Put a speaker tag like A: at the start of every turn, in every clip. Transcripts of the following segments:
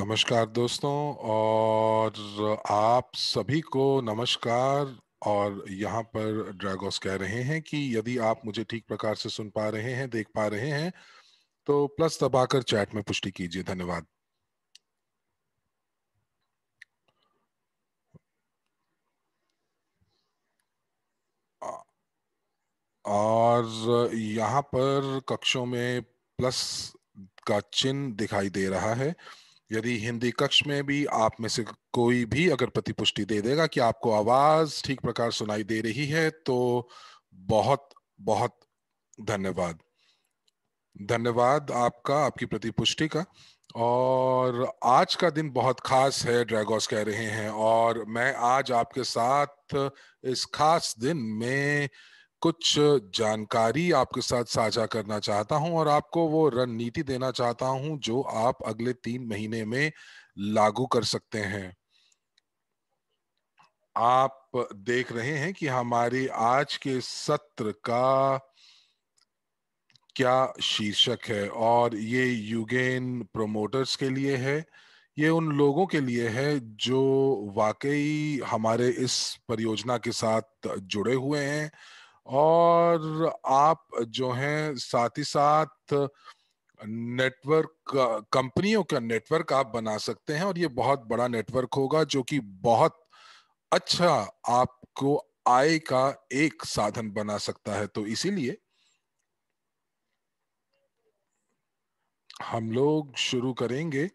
A: नमस्कार दोस्तों और आप सभी को नमस्कार और यहाँ पर ड्रैगोस कह रहे हैं कि यदि आप मुझे ठीक प्रकार से सुन पा रहे हैं देख पा रहे हैं तो प्लस दबाकर चैट में पुष्टि कीजिए धन्यवाद और यहाँ पर कक्षों में प्लस का चिन्ह दिखाई दे रहा है यदि हिंदी कक्ष में भी आप में से कोई भी अगर प्रतिपुष्टि दे देगा कि आपको आवाज ठीक प्रकार सुनाई दे रही है तो बहुत बहुत धन्यवाद धन्यवाद आपका आपकी प्रतिपुष्टि का और आज का दिन बहुत खास है ड्रैगोस कह रहे हैं और मैं आज आपके साथ इस खास दिन में कुछ जानकारी आपके साथ साझा करना चाहता हूं और आपको वो रणनीति देना चाहता हूं जो आप अगले तीन महीने में लागू कर सकते हैं आप देख रहे हैं कि हमारे आज के सत्र का क्या शीर्षक है और ये युगेन प्रोमोटर्स के लिए है ये उन लोगों के लिए है जो वाकई हमारे इस परियोजना के साथ जुड़े हुए हैं और आप जो हैं साथ ही साथ नेटवर्क कंपनियों का नेटवर्क आप बना सकते हैं और ये बहुत बड़ा नेटवर्क होगा जो कि बहुत अच्छा आपको आय का एक साधन बना सकता है तो इसीलिए हम लोग शुरू करेंगे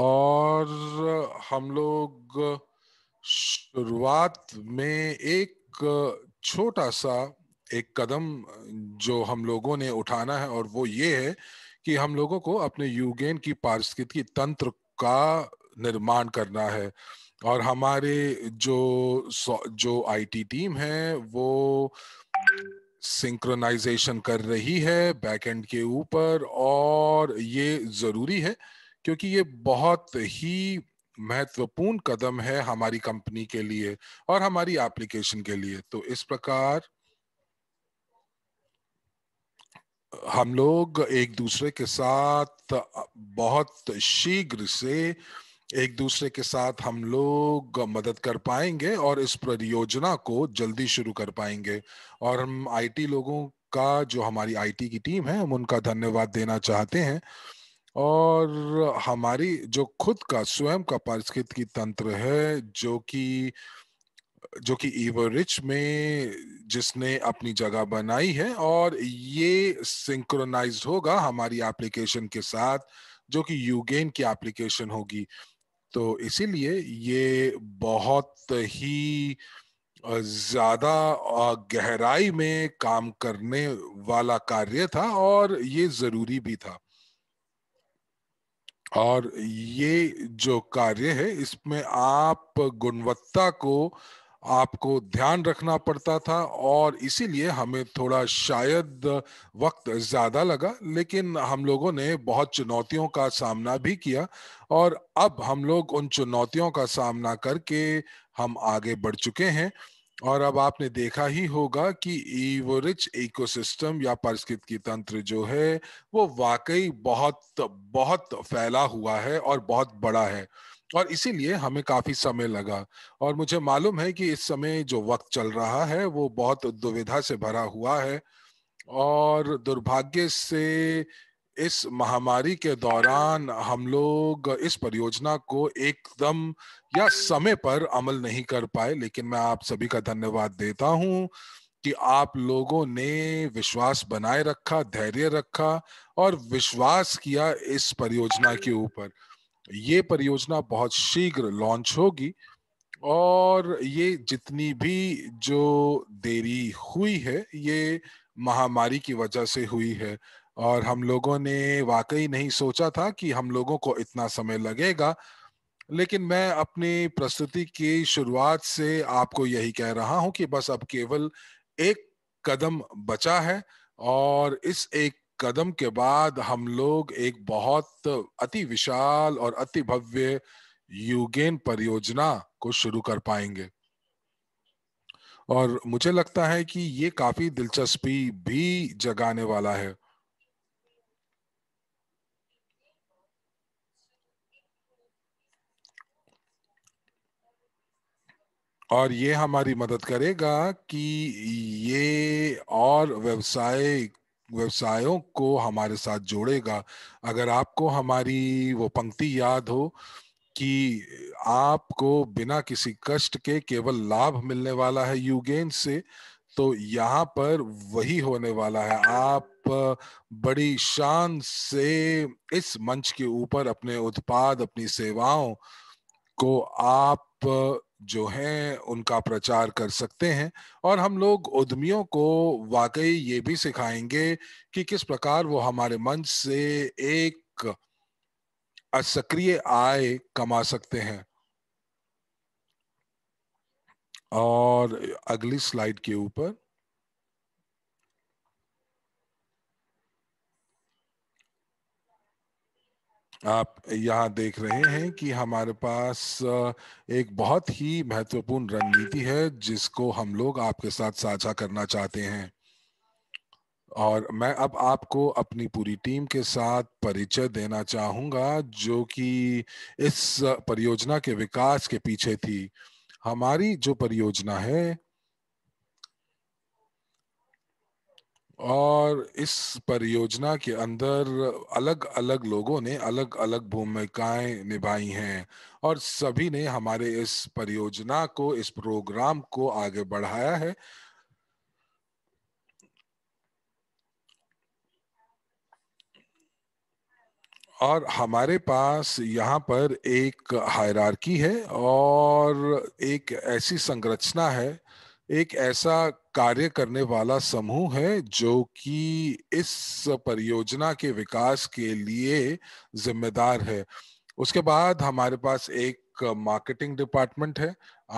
A: और हम लोग शुरुआत में एक छोटा सा एक कदम जो हम लोगों ने उठाना है और वो ये है कि हम लोगों को अपने युगेन की पारिस्थितिकी तंत्र का निर्माण करना है और हमारे जो जो आईटी टीम है वो सिंक्रोनाइजेशन कर रही है बैकएंड के ऊपर और ये ज़रूरी है क्योंकि ये बहुत ही महत्वपूर्ण कदम है हमारी कंपनी के लिए और हमारी एप्लीकेशन के लिए तो इस प्रकार हम लोग एक दूसरे के साथ बहुत शीघ्र से एक दूसरे के साथ हम लोग मदद कर पाएंगे और इस परियोजना को जल्दी शुरू कर पाएंगे और हम आईटी लोगों का जो हमारी आईटी की टीम है हम उनका धन्यवाद देना चाहते हैं और हमारी जो खुद का स्वयं का पारिस्थितिकी तंत्र है जो कि जो कि ईवरिच में जिसने अपनी जगह बनाई है और ये सिंक्रोनाइज होगा हमारी एप्लीकेशन के साथ जो कि यूगेन की एप्लीकेशन होगी तो इसीलिए ये बहुत ही ज़्यादा गहराई में काम करने वाला कार्य था और ये ज़रूरी भी था और ये जो कार्य है इसमें आप गुणवत्ता को आपको ध्यान रखना पड़ता था और इसीलिए हमें थोड़ा शायद वक्त ज़्यादा लगा लेकिन हम लोगों ने बहुत चुनौतियों का सामना भी किया और अब हम लोग उन चुनौतियों का सामना करके हम आगे बढ़ चुके हैं और अब आपने देखा ही होगा कि ईवरिच इकोसिस्टम या की तंत्र जो है वो वाकई बहुत बहुत फैला हुआ है और बहुत बड़ा है और इसीलिए हमें काफी समय लगा और मुझे मालूम है कि इस समय जो वक्त चल रहा है वो बहुत दुविधा से भरा हुआ है और दुर्भाग्य से इस महामारी के दौरान हम लोग इस परियोजना को एकदम या समय पर अमल नहीं कर पाए लेकिन मैं आप सभी का धन्यवाद देता हूं कि आप लोगों ने विश्वास बनाए रखा धैर्य रखा और विश्वास किया इस परियोजना के ऊपर ये परियोजना बहुत शीघ्र लॉन्च होगी और ये जितनी भी जो देरी हुई है ये महामारी की वजह से हुई है और हम लोगों ने वाकई नहीं सोचा था कि हम लोगों को इतना समय लगेगा लेकिन मैं अपनी प्रस्तुति की शुरुआत से आपको यही कह रहा हूं कि बस अब केवल एक कदम बचा है और इस एक कदम के बाद हम लोग एक बहुत अति विशाल और अति भव्य युगेन परियोजना को शुरू कर पाएंगे और मुझे लगता है कि ये काफी दिलचस्पी भी जगाने वाला है और ये हमारी मदद करेगा कि ये और व्यवसाय व्यवसायों को हमारे साथ जोड़ेगा अगर आपको हमारी वो पंक्ति याद हो कि आपको बिना किसी कष्ट के केवल लाभ मिलने वाला है यूगेन से तो यहाँ पर वही होने वाला है आप बड़ी शान से इस मंच के ऊपर अपने उत्पाद अपनी सेवाओं को आप जो हैं उनका प्रचार कर सकते हैं और हम लोग उद्यमियों को वाकई ये भी सिखाएंगे कि किस प्रकार वो हमारे मंच से एक असक्रिय आय कमा सकते हैं और अगली स्लाइड के ऊपर आप यहाँ देख रहे हैं कि हमारे पास एक बहुत ही महत्वपूर्ण रणनीति है जिसको हम लोग आपके साथ साझा करना चाहते हैं और मैं अब आपको अपनी पूरी टीम के साथ परिचय देना चाहूंगा जो कि इस परियोजना के विकास के पीछे थी हमारी जो परियोजना है और इस परियोजना के अंदर अलग अलग लोगों ने अलग अलग भूमिकाएं निभाई हैं और सभी ने हमारे इस परियोजना को इस प्रोग्राम को आगे बढ़ाया है और हमारे पास यहाँ पर एक हायरार्की है और एक ऐसी संरचना है एक ऐसा कार्य करने वाला समूह है जो कि इस परियोजना के विकास के लिए जिम्मेदार है उसके बाद हमारे पास एक मार्केटिंग डिपार्टमेंट है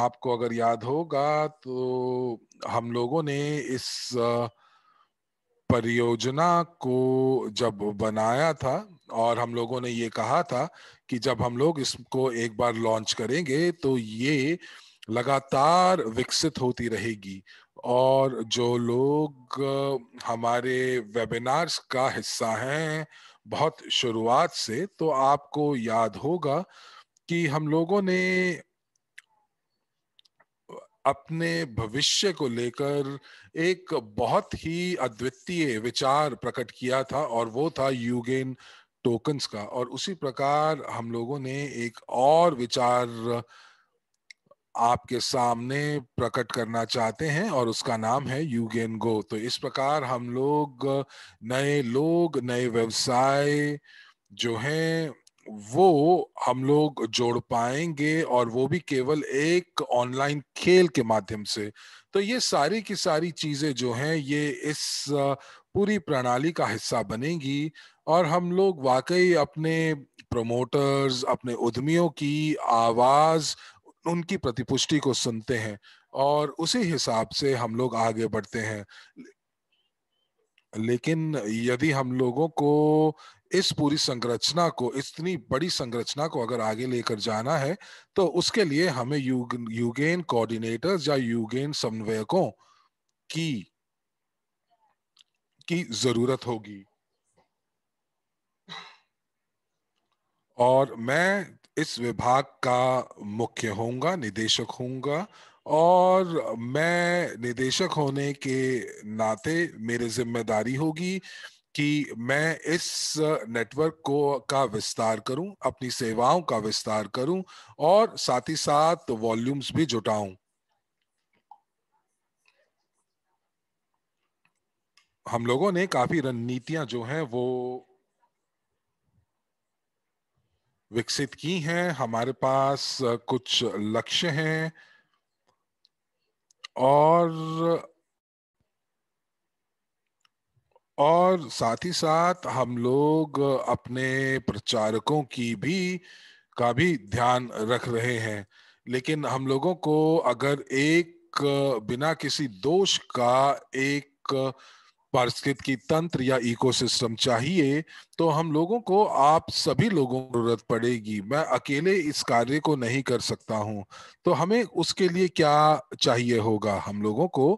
A: आपको अगर याद होगा तो हम लोगों ने इस परियोजना को जब बनाया था और हम लोगों ने ये कहा था कि जब हम लोग इसको एक बार लॉन्च करेंगे तो ये लगातार विकसित होती रहेगी और जो लोग हमारे वेबिनार्स का हिस्सा हैं बहुत शुरुआत से तो आपको याद होगा कि हम लोगों ने अपने भविष्य को लेकर एक बहुत ही अद्वितीय विचार प्रकट किया था और वो था यूगेन टोकन्स का और उसी प्रकार हम लोगों ने एक और विचार आपके सामने प्रकट करना चाहते हैं और उसका नाम है यू गेन गो तो इस प्रकार हम लोग नए लोग नए व्यवसाय जो हैं वो हम लोग जोड़ पाएंगे और वो भी केवल एक ऑनलाइन खेल के माध्यम से तो ये सारी की सारी चीजें जो हैं ये इस पूरी प्रणाली का हिस्सा बनेगी और हम लोग वाकई अपने प्रमोटर्स अपने उद्यमियों की आवाज उनकी प्रतिपुष्टि को सुनते हैं और उसी हिसाब से हम लोग आगे बढ़ते हैं लेकिन यदि हम लोगों को इस पूरी संरचना को इतनी बड़ी संरचना को अगर आगे लेकर जाना है तो उसके लिए हमें युग यूगेन कोऑर्डिनेटर्स या युगेन समन्वयकों की की जरूरत होगी और मैं इस विभाग का मुख्य होऊंगा निदेशक होऊंगा और मैं निदेशक होने के नाते मेरी जिम्मेदारी होगी कि मैं इस नेटवर्क को का विस्तार करूं अपनी सेवाओं का विस्तार करूं और साथ ही साथ वॉल्यूम्स भी जुटाऊं हम लोगों ने काफी रणनीतियां जो हैं वो विकसित की हैं हमारे पास कुछ लक्ष्य हैं और और साथ ही साथ हम लोग अपने प्रचारकों की भी का भी ध्यान रख रहे हैं लेकिन हम लोगों को अगर एक बिना किसी दोष का एक बास्केट की तंत्र या इकोसिस्टम चाहिए तो हम लोगों को आप सभी लोगों की जरूरत पड़ेगी मैं अकेले इस कार्य को नहीं कर सकता हूं तो हमें उसके लिए क्या चाहिए होगा हम लोगों को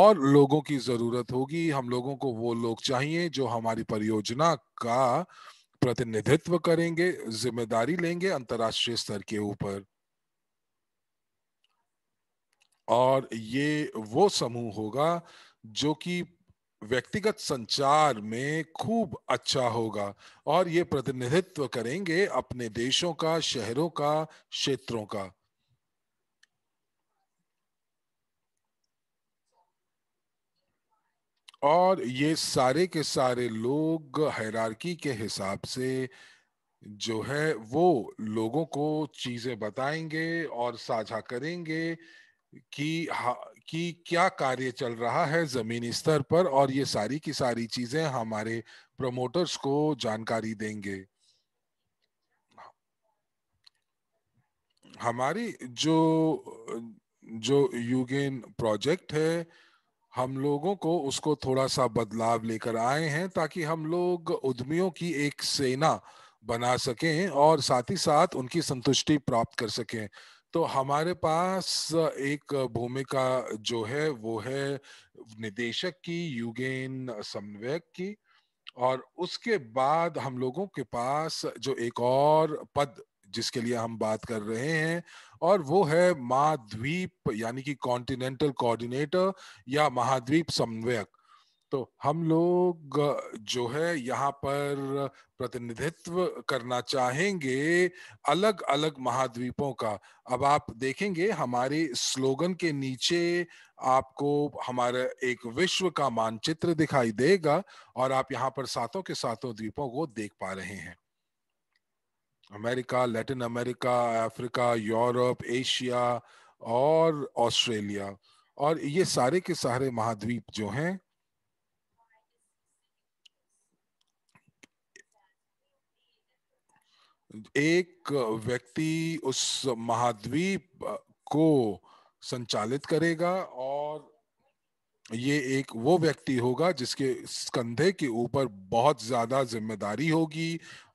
A: और लोगों की जरूरत होगी हम लोगों को वो लोग चाहिए जो हमारी परियोजना का प्रतिनिधित्व करेंगे जिम्मेदारी लेंगे अंतर्राष्ट्रीय स्तर के ऊपर और ये वो समूह होगा जो कि व्यक्तिगत संचार में खूब अच्छा होगा और ये प्रतिनिधित्व करेंगे अपने देशों का शहरों का क्षेत्रों का और ये सारे के सारे लोग हैरारकी के हिसाब से जो है वो लोगों को चीजें बताएंगे और साझा करेंगे कि कि क्या कार्य चल रहा है जमीनी स्तर पर और ये सारी की सारी चीजें हमारे प्रमोटर्स को जानकारी देंगे हमारी जो जो यूगेन प्रोजेक्ट है हम लोगों को उसको थोड़ा सा बदलाव लेकर आए हैं ताकि हम लोग उद्यमियों की एक सेना बना सकें और साथ ही साथ उनकी संतुष्टि प्राप्त कर सकें तो हमारे पास एक भूमिका जो है वो है निदेशक की युगेन समन्वयक की और उसके बाद हम लोगों के पास जो एक और पद जिसके लिए हम बात कर रहे हैं और वो है महाद्वीप यानी कि कॉन्टिनेंटल कोऑर्डिनेटर या महाद्वीप समन्वयक तो हम लोग जो है यहाँ पर प्रतिनिधित्व करना चाहेंगे अलग अलग महाद्वीपों का अब आप देखेंगे हमारे स्लोगन के नीचे आपको हमारा एक विश्व का मानचित्र दिखाई देगा और आप यहाँ पर सातों के सातों द्वीपों को देख पा रहे हैं America Latin America Africa Europe Asia और ऑस्ट्रेलिया और ये सारे के सारे महाद्वीप जो हैं एक व्यक्ति उस महाद्वीप को संचालित करेगा और ये एक वो व्यक्ति होगा जिसके कंधे के ऊपर बहुत ज्यादा जिम्मेदारी होगी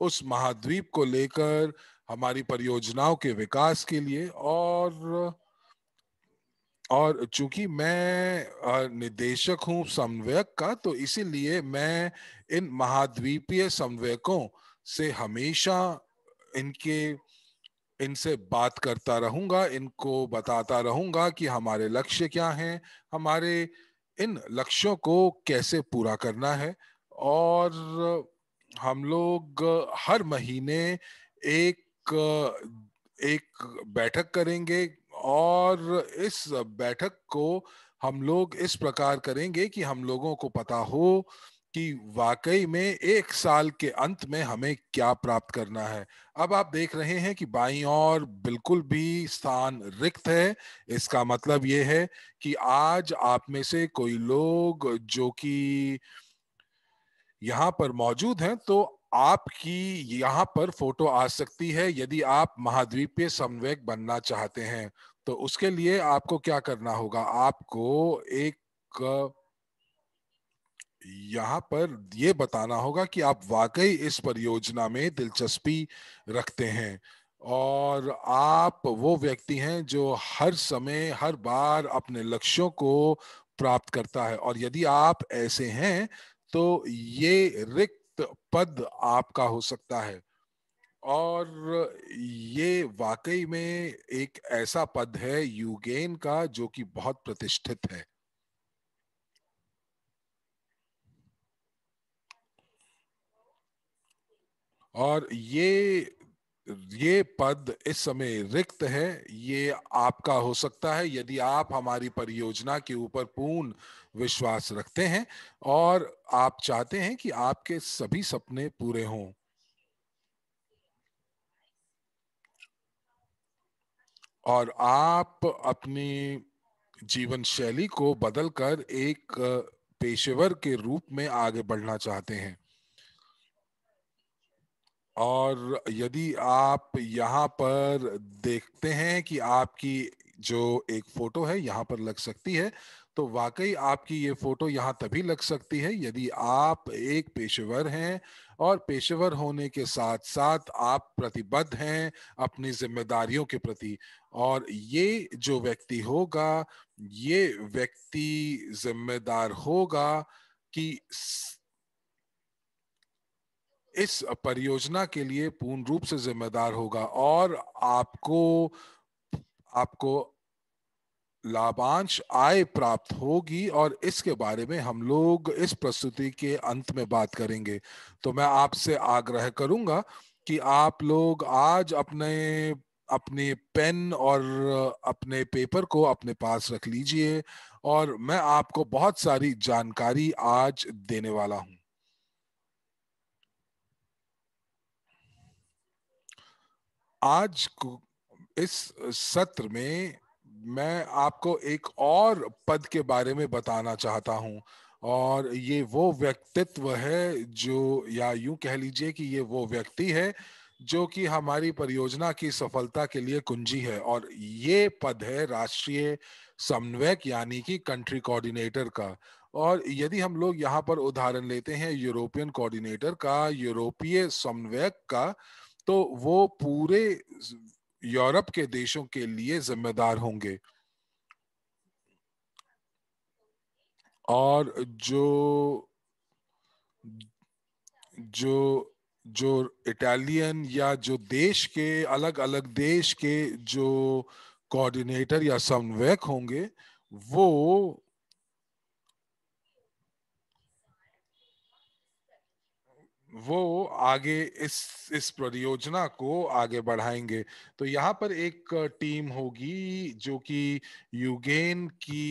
A: उस महाद्वीप को लेकर हमारी परियोजनाओं के विकास के लिए और और चूंकि मैं निदेशक हूं समन्वयक का तो इसीलिए मैं इन महाद्वीपीय समन्वयकों से हमेशा इनके इनसे बात करता रहूंगा इनको बताता रहूंगा कि हमारे लक्ष्य क्या हैं हमारे इन लक्ष्यों को कैसे पूरा करना है और हम लोग हर महीने एक एक बैठक करेंगे और इस बैठक को हम लोग इस प्रकार करेंगे कि हम लोगों को पता हो कि वाकई में एक साल के अंत में हमें क्या प्राप्त करना है अब आप देख रहे हैं कि बाई और बिल्कुल भी स्थान रिक्त है इसका मतलब ये है कि आज आप में से कोई लोग जो कि यहाँ पर मौजूद हैं तो आपकी यहाँ पर फोटो आ सकती है यदि आप महाद्वीपीय समन्वयक बनना चाहते हैं तो उसके लिए आपको क्या करना होगा आपको एक यहाँ पर ये बताना होगा कि आप वाकई इस परियोजना में दिलचस्पी रखते हैं और आप वो व्यक्ति हैं जो हर समय हर बार अपने लक्ष्यों को प्राप्त करता है और यदि आप ऐसे हैं तो ये रिक्त पद आपका हो सकता है और ये वाकई में एक ऐसा पद है यूगेन का जो कि बहुत प्रतिष्ठित है और ये ये पद इस समय रिक्त है ये आपका हो सकता है यदि आप हमारी परियोजना के ऊपर पूर्ण विश्वास रखते हैं और आप चाहते हैं कि आपके सभी सपने पूरे हों और आप अपनी जीवन शैली को बदलकर एक पेशेवर के रूप में आगे बढ़ना चाहते हैं और यदि आप यहाँ पर देखते हैं कि आपकी जो एक फोटो है यहाँ पर लग सकती है तो वाकई आपकी ये फोटो यहाँ तभी लग सकती है यदि आप एक पेशेवर हैं और पेशेवर होने के साथ साथ आप प्रतिबद्ध हैं अपनी जिम्मेदारियों के प्रति और ये जो व्यक्ति होगा ये व्यक्ति जिम्मेदार होगा कि इस परियोजना के लिए पूर्ण रूप से जिम्मेदार होगा और आपको आपको लाभांश आय प्राप्त होगी और इसके बारे में हम लोग इस प्रस्तुति के अंत में बात करेंगे तो मैं आपसे आग्रह करूंगा कि आप लोग आज अपने अपने पेन और अपने पेपर को अपने पास रख लीजिए और मैं आपको बहुत सारी जानकारी आज देने वाला हूं आज को इस सत्र में मैं आपको एक और पद के बारे में बताना चाहता हूं और ये वो व्यक्तित्व है जो या यूं कह लीजिए कि ये वो व्यक्ति है जो कि हमारी परियोजना की सफलता के लिए कुंजी है और ये पद है राष्ट्रीय समन्वयक यानी कि कंट्री कोऑर्डिनेटर का और यदि हम लोग यहाँ पर उदाहरण लेते हैं यूरोपियन कोऑर्डिनेटर का यूरोपीय समन्वयक का तो वो पूरे यूरोप के देशों के लिए जिम्मेदार होंगे और जो जो जो इटालियन या जो देश के अलग अलग देश के जो कोऑर्डिनेटर या समन्वयक होंगे वो वो आगे इस इस परियोजना को आगे बढ़ाएंगे तो यहाँ पर एक टीम होगी जो कि यूगेन की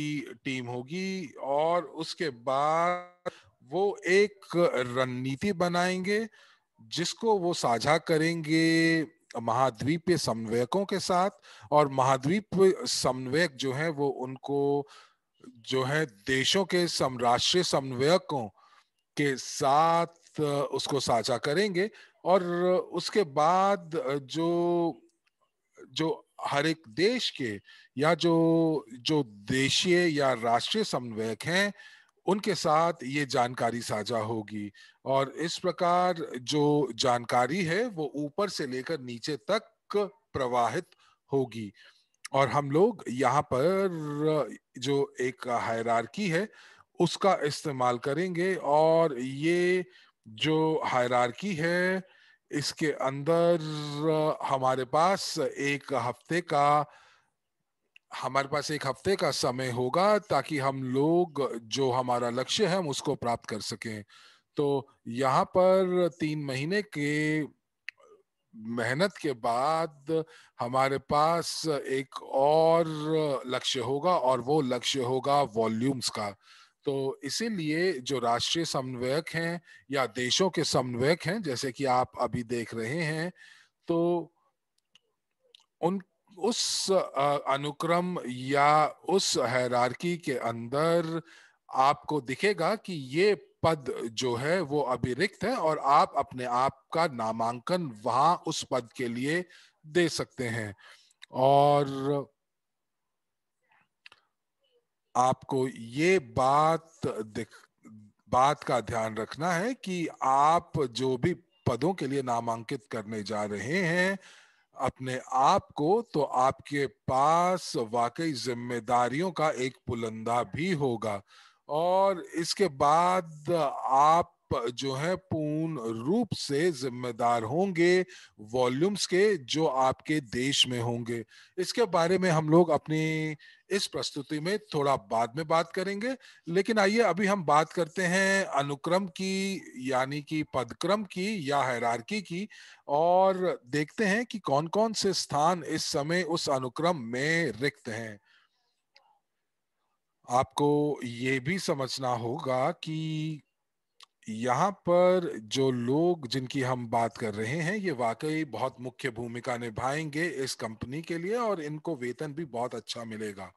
A: टीम होगी और उसके बाद वो एक रणनीति बनाएंगे जिसको वो साझा करेंगे महाद्वीप समन्वयकों के साथ और महाद्वीप समन्वयक जो है वो उनको जो है देशों के समराष्ट्रीय समन्वयकों के साथ उसको साझा करेंगे और उसके बाद जो जो हर एक देश के या जो जो देशीय या राष्ट्रीय समन्वयक हैं उनके साथ ये जानकारी साझा होगी और इस प्रकार जो जानकारी है वो ऊपर से लेकर नीचे तक प्रवाहित होगी और हम लोग यहाँ पर जो एक हायरार्की है उसका इस्तेमाल करेंगे और ये जो हायरार्की है इसके अंदर हमारे पास एक हफ्ते का हमारे पास एक हफ्ते का समय होगा ताकि हम लोग जो हमारा लक्ष्य है हम उसको प्राप्त कर सकें तो यहाँ पर तीन महीने के मेहनत के बाद हमारे पास एक और लक्ष्य होगा और वो लक्ष्य होगा वॉल्यूम्स का तो इसीलिए जो राष्ट्रीय समन्वयक हैं या देशों के समन्वयक हैं जैसे कि आप अभी देख रहे हैं तो उन उस अनुक्रम या उस हैरारकी के अंदर आपको दिखेगा कि ये पद जो है वो अभिरिक्त है और आप अपने आप का नामांकन वहां उस पद के लिए दे सकते हैं और आपको ये बात बात का ध्यान रखना है कि आप जो भी पदों के लिए नामांकित करने जा रहे हैं अपने आप को तो आपके पास वाकई जिम्मेदारियों का एक पुलंदा भी होगा और इसके बाद आप जो है पूर्ण रूप से जिम्मेदार होंगे वॉल्यूम्स के जो आपके देश में होंगे इसके बारे में हम लोग अपनी इस प्रस्तुति में थोड़ा बाद में बात करेंगे लेकिन आइए अभी हम बात करते हैं अनुक्रम की यानी कि पदक्रम की या हैरारकी की और देखते हैं कि कौन कौन से स्थान इस समय उस अनुक्रम में रिक्त हैं आपको ये भी समझना होगा कि यहाँ पर जो लोग जिनकी हम बात कर रहे हैं ये वाकई बहुत मुख्य भूमिका निभाएंगे इस कंपनी के लिए और इनको वेतन भी बहुत अच्छा मिलेगा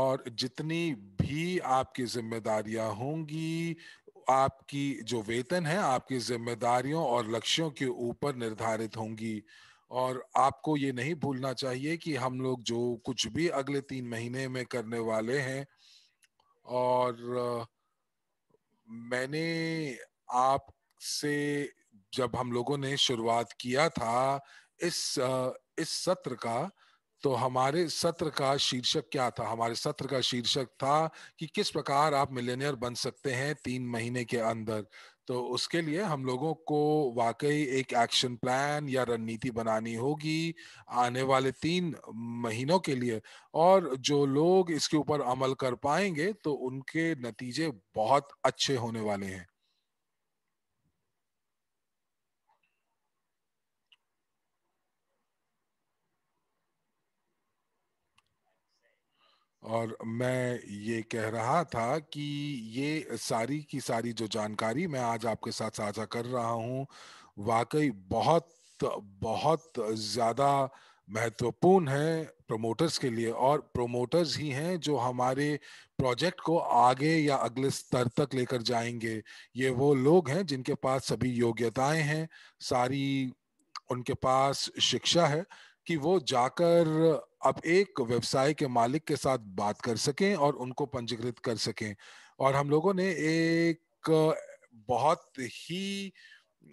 A: और जितनी भी आपकी जिम्मेदारियां होंगी आपकी जो वेतन है आपकी जिम्मेदारियों और लक्ष्यों के ऊपर निर्धारित होंगी और आपको ये नहीं भूलना चाहिए कि हम लोग जो कुछ भी अगले तीन महीने में करने वाले हैं और मैंने आपसे जब हम लोगों ने शुरुआत किया था इस इस सत्र का तो हमारे सत्र का शीर्षक क्या था हमारे सत्र का शीर्षक था कि किस प्रकार आप मिलेनियर बन सकते हैं तीन महीने के अंदर तो उसके लिए हम लोगों को वाकई एक एक्शन प्लान या रणनीति बनानी होगी आने वाले तीन महीनों के लिए और जो लोग इसके ऊपर अमल कर पाएंगे तो उनके नतीजे बहुत अच्छे होने वाले हैं और मैं ये कह रहा था कि ये सारी की सारी जो जानकारी मैं आज आपके साथ साझा कर रहा हूँ वाकई बहुत बहुत ज़्यादा महत्वपूर्ण है प्रोमोटर्स के लिए और प्रोमोटर्स ही हैं जो हमारे प्रोजेक्ट को आगे या अगले स्तर तक लेकर जाएंगे ये वो लोग हैं जिनके पास सभी योग्यताएं हैं सारी उनके पास शिक्षा है कि वो जाकर अब एक व्यवसाय के मालिक के साथ बात कर सकें और उनको पंजीकृत कर सकें और हम लोगों ने एक बहुत ही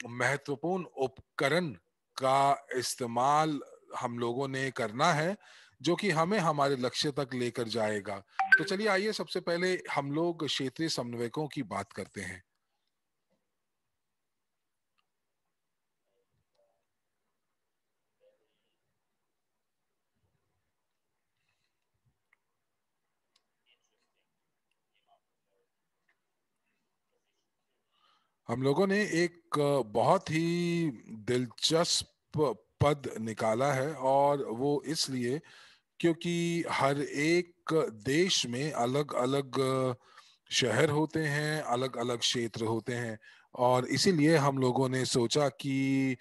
A: महत्वपूर्ण उपकरण का इस्तेमाल हम लोगों ने करना है जो कि हमें हमारे लक्ष्य तक लेकर जाएगा तो चलिए आइए सबसे पहले हम लोग क्षेत्रीय समन्वयकों की बात करते हैं हम लोगों ने एक बहुत ही दिलचस्प पद निकाला है और वो इसलिए क्योंकि हर एक देश में अलग अलग शहर होते हैं अलग अलग क्षेत्र होते हैं और इसीलिए हम लोगों ने सोचा कि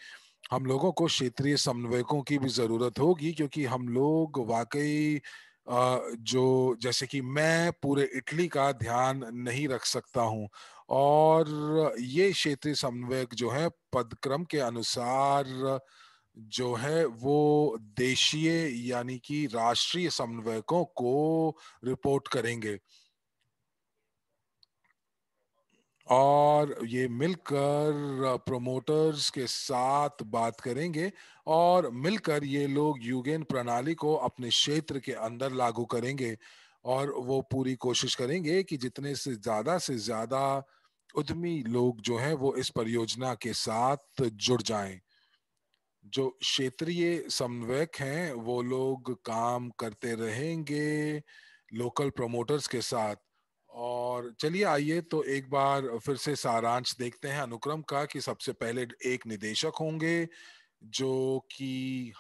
A: हम लोगों को क्षेत्रीय समन्वयकों की भी ज़रूरत होगी क्योंकि हम लोग वाकई जो जैसे कि मैं पूरे इटली का ध्यान नहीं रख सकता हूँ और ये क्षेत्रीय समन्वयक जो है पदक्रम के अनुसार जो है वो देशीय यानी कि राष्ट्रीय समन्वयकों को रिपोर्ट करेंगे और ये मिलकर प्रमोटर्स के साथ बात करेंगे और मिलकर ये लोग युगेन प्रणाली को अपने क्षेत्र के अंदर लागू करेंगे और वो पूरी कोशिश करेंगे कि जितने से ज़्यादा से ज़्यादा उद्यमी लोग जो हैं वो इस परियोजना के साथ जुड़ जाएं जो क्षेत्रीय समन्वयक हैं वो लोग काम करते रहेंगे लोकल प्रमोटर्स के साथ और चलिए आइए तो एक बार फिर से सारांश देखते हैं अनुक्रम का कि सबसे पहले एक निदेशक होंगे जो कि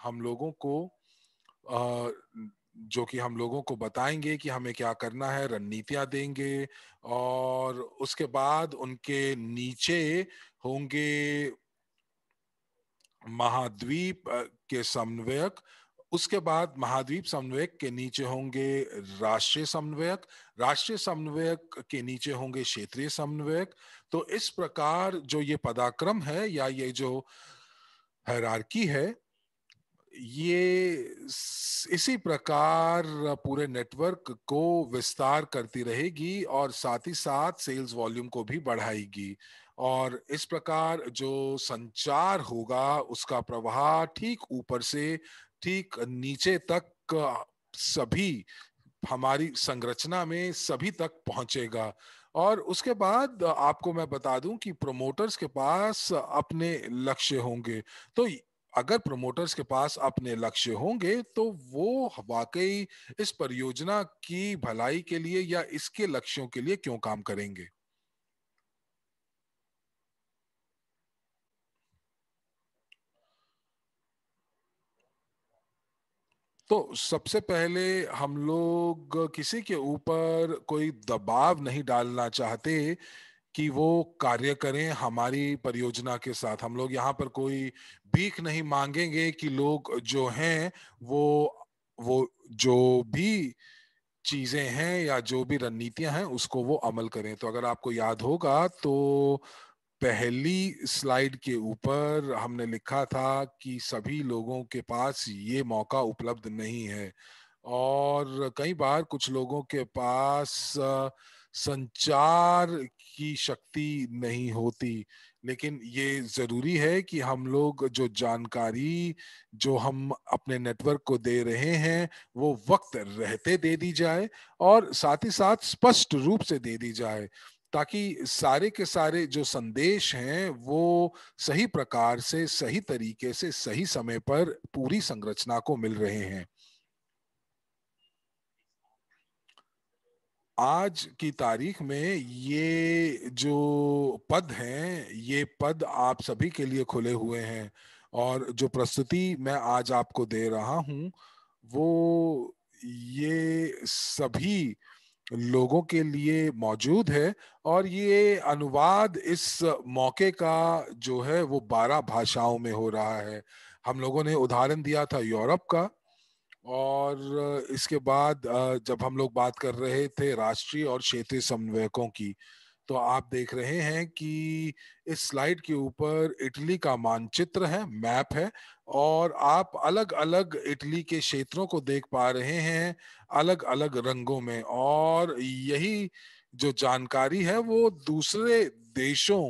A: हम लोगों को जो कि हम लोगों को बताएंगे कि हमें क्या करना है रणनीतियां देंगे और उसके बाद उनके नीचे होंगे महाद्वीप के समन्वयक उसके बाद महाद्वीप समन्वयक के नीचे होंगे राष्ट्रीय समन्वयक राष्ट्रीय समन्वयक के नीचे होंगे क्षेत्रीय समन्वयक तो इस प्रकार जो ये पदाक्रम है या ये जो हैरारकी है ये इसी प्रकार पूरे नेटवर्क को विस्तार करती रहेगी और साथ ही साथ सेल्स वॉल्यूम को भी बढ़ाएगी और इस प्रकार जो संचार होगा उसका प्रवाह ठीक ऊपर से ठीक नीचे तक सभी हमारी संरचना में सभी तक पहुंचेगा और उसके बाद आपको मैं बता दूं कि प्रोमोटर्स के पास अपने लक्ष्य होंगे तो अगर प्रमोटर्स के पास अपने लक्ष्य होंगे तो वो वाकई इस परियोजना की भलाई के लिए या इसके लक्ष्यों के लिए क्यों काम करेंगे तो सबसे पहले हम लोग किसी के ऊपर कोई दबाव नहीं डालना चाहते कि वो कार्य करें हमारी परियोजना के साथ हम लोग यहाँ पर कोई भीख नहीं मांगेंगे कि लोग जो हैं वो वो जो भी चीजें हैं या जो भी रणनीतियां हैं उसको वो अमल करें तो अगर आपको याद होगा तो पहली स्लाइड के ऊपर हमने लिखा था कि सभी लोगों के पास ये मौका उपलब्ध नहीं है और कई बार कुछ लोगों के पास संचार की शक्ति नहीं होती लेकिन ये जरूरी है कि हम लोग जो जानकारी जो हम अपने नेटवर्क को दे रहे हैं वो वक्त रहते दे दी जाए और साथ ही साथ स्पष्ट रूप से दे दी जाए ताकि सारे के सारे जो संदेश हैं वो सही प्रकार से सही तरीके से सही समय पर पूरी संरचना को मिल रहे हैं आज की तारीख में ये जो पद हैं ये पद आप सभी के लिए खुले हुए हैं और जो प्रस्तुति मैं आज आपको दे रहा हूँ वो ये सभी लोगों के लिए मौजूद है और ये अनुवाद इस मौके का जो है वो बारह भाषाओं में हो रहा है हम लोगों ने उदाहरण दिया था यूरोप का और इसके बाद जब हम लोग बात कर रहे थे राष्ट्रीय और क्षेत्रीय समन्वयकों की तो आप देख रहे हैं कि इस स्लाइड के ऊपर इटली का मानचित्र है मैप है और आप अलग अलग इटली के क्षेत्रों को देख पा रहे हैं अलग अलग रंगों में और यही जो जानकारी है वो दूसरे देशों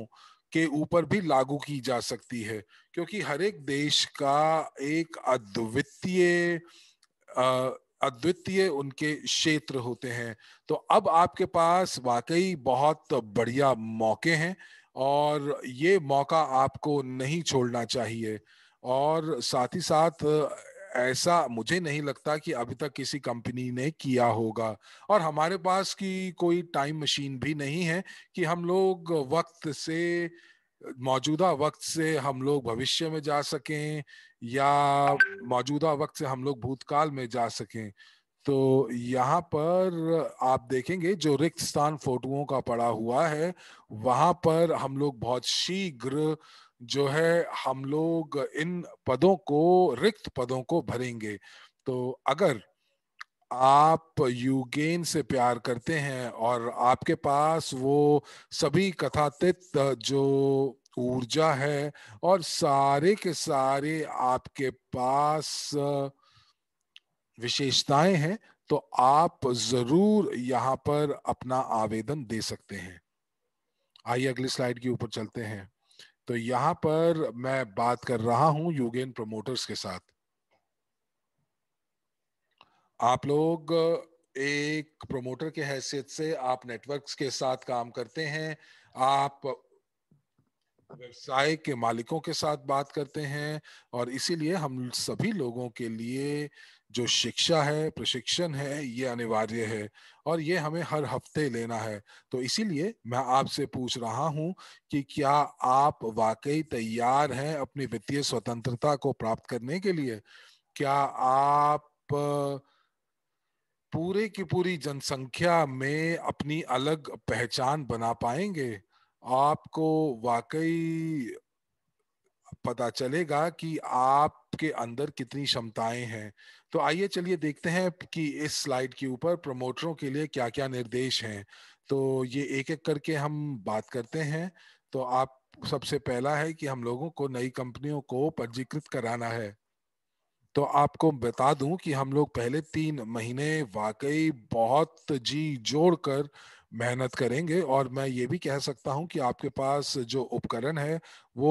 A: के ऊपर भी लागू की जा सकती है क्योंकि हर एक देश का एक अद्वितीय अद्वितीय उनके क्षेत्र होते हैं तो अब आपके पास वाकई बहुत बढ़िया मौके हैं और ये मौका आपको नहीं छोड़ना चाहिए और साथ ही साथ ऐसा मुझे नहीं लगता कि अभी तक किसी कंपनी ने किया होगा और हमारे पास की कोई टाइम मशीन भी नहीं है कि हम लोग वक्त से मौजूदा वक्त से हम लोग भविष्य में जा सकें या मौजूदा वक्त से हम लोग भूतकाल में जा सकें तो यहाँ पर आप देखेंगे जो रिक्त स्थान फोटुओं का पड़ा हुआ है वहां पर हम लोग बहुत शीघ्र जो है हम लोग इन पदों को रिक्त पदों को भरेंगे तो अगर आप यूगेन से प्यार करते हैं और आपके पास वो सभी कथातित जो ऊर्जा है और सारे के सारे आपके पास विशेषताएं हैं तो आप जरूर यहाँ पर अपना आवेदन दे सकते हैं आइए अगली स्लाइड के ऊपर चलते हैं तो यहाँ पर मैं बात कर रहा हूँ यूगेन प्रमोटर्स के साथ आप लोग एक प्रमोटर के हैसियत से आप नेटवर्क्स के साथ काम करते हैं आप व्यवसाय के मालिकों के साथ बात करते हैं और इसीलिए हम सभी लोगों के लिए जो शिक्षा है प्रशिक्षण है ये अनिवार्य है और ये हमें हर हफ्ते लेना है तो इसीलिए मैं आपसे पूछ रहा हूं कि क्या आप वाकई तैयार हैं अपनी वित्तीय स्वतंत्रता को प्राप्त करने के लिए क्या आप पूरे की पूरी जनसंख्या में अपनी अलग पहचान बना पाएंगे आपको वाकई पता चलेगा कि आपके अंदर कितनी क्षमताएं हैं तो आइए चलिए देखते हैं कि इस स्लाइड के ऊपर प्रमोटरों के लिए क्या क्या निर्देश हैं तो ये एक एक करके हम बात करते हैं तो आप सबसे पहला है कि हम लोगों को नई कंपनियों को पंजीकृत कराना है तो आपको बता दूं कि हम लोग पहले तीन महीने वाकई बहुत जी जोड़ कर मेहनत करेंगे और मैं ये भी कह सकता हूं कि आपके पास जो उपकरण है वो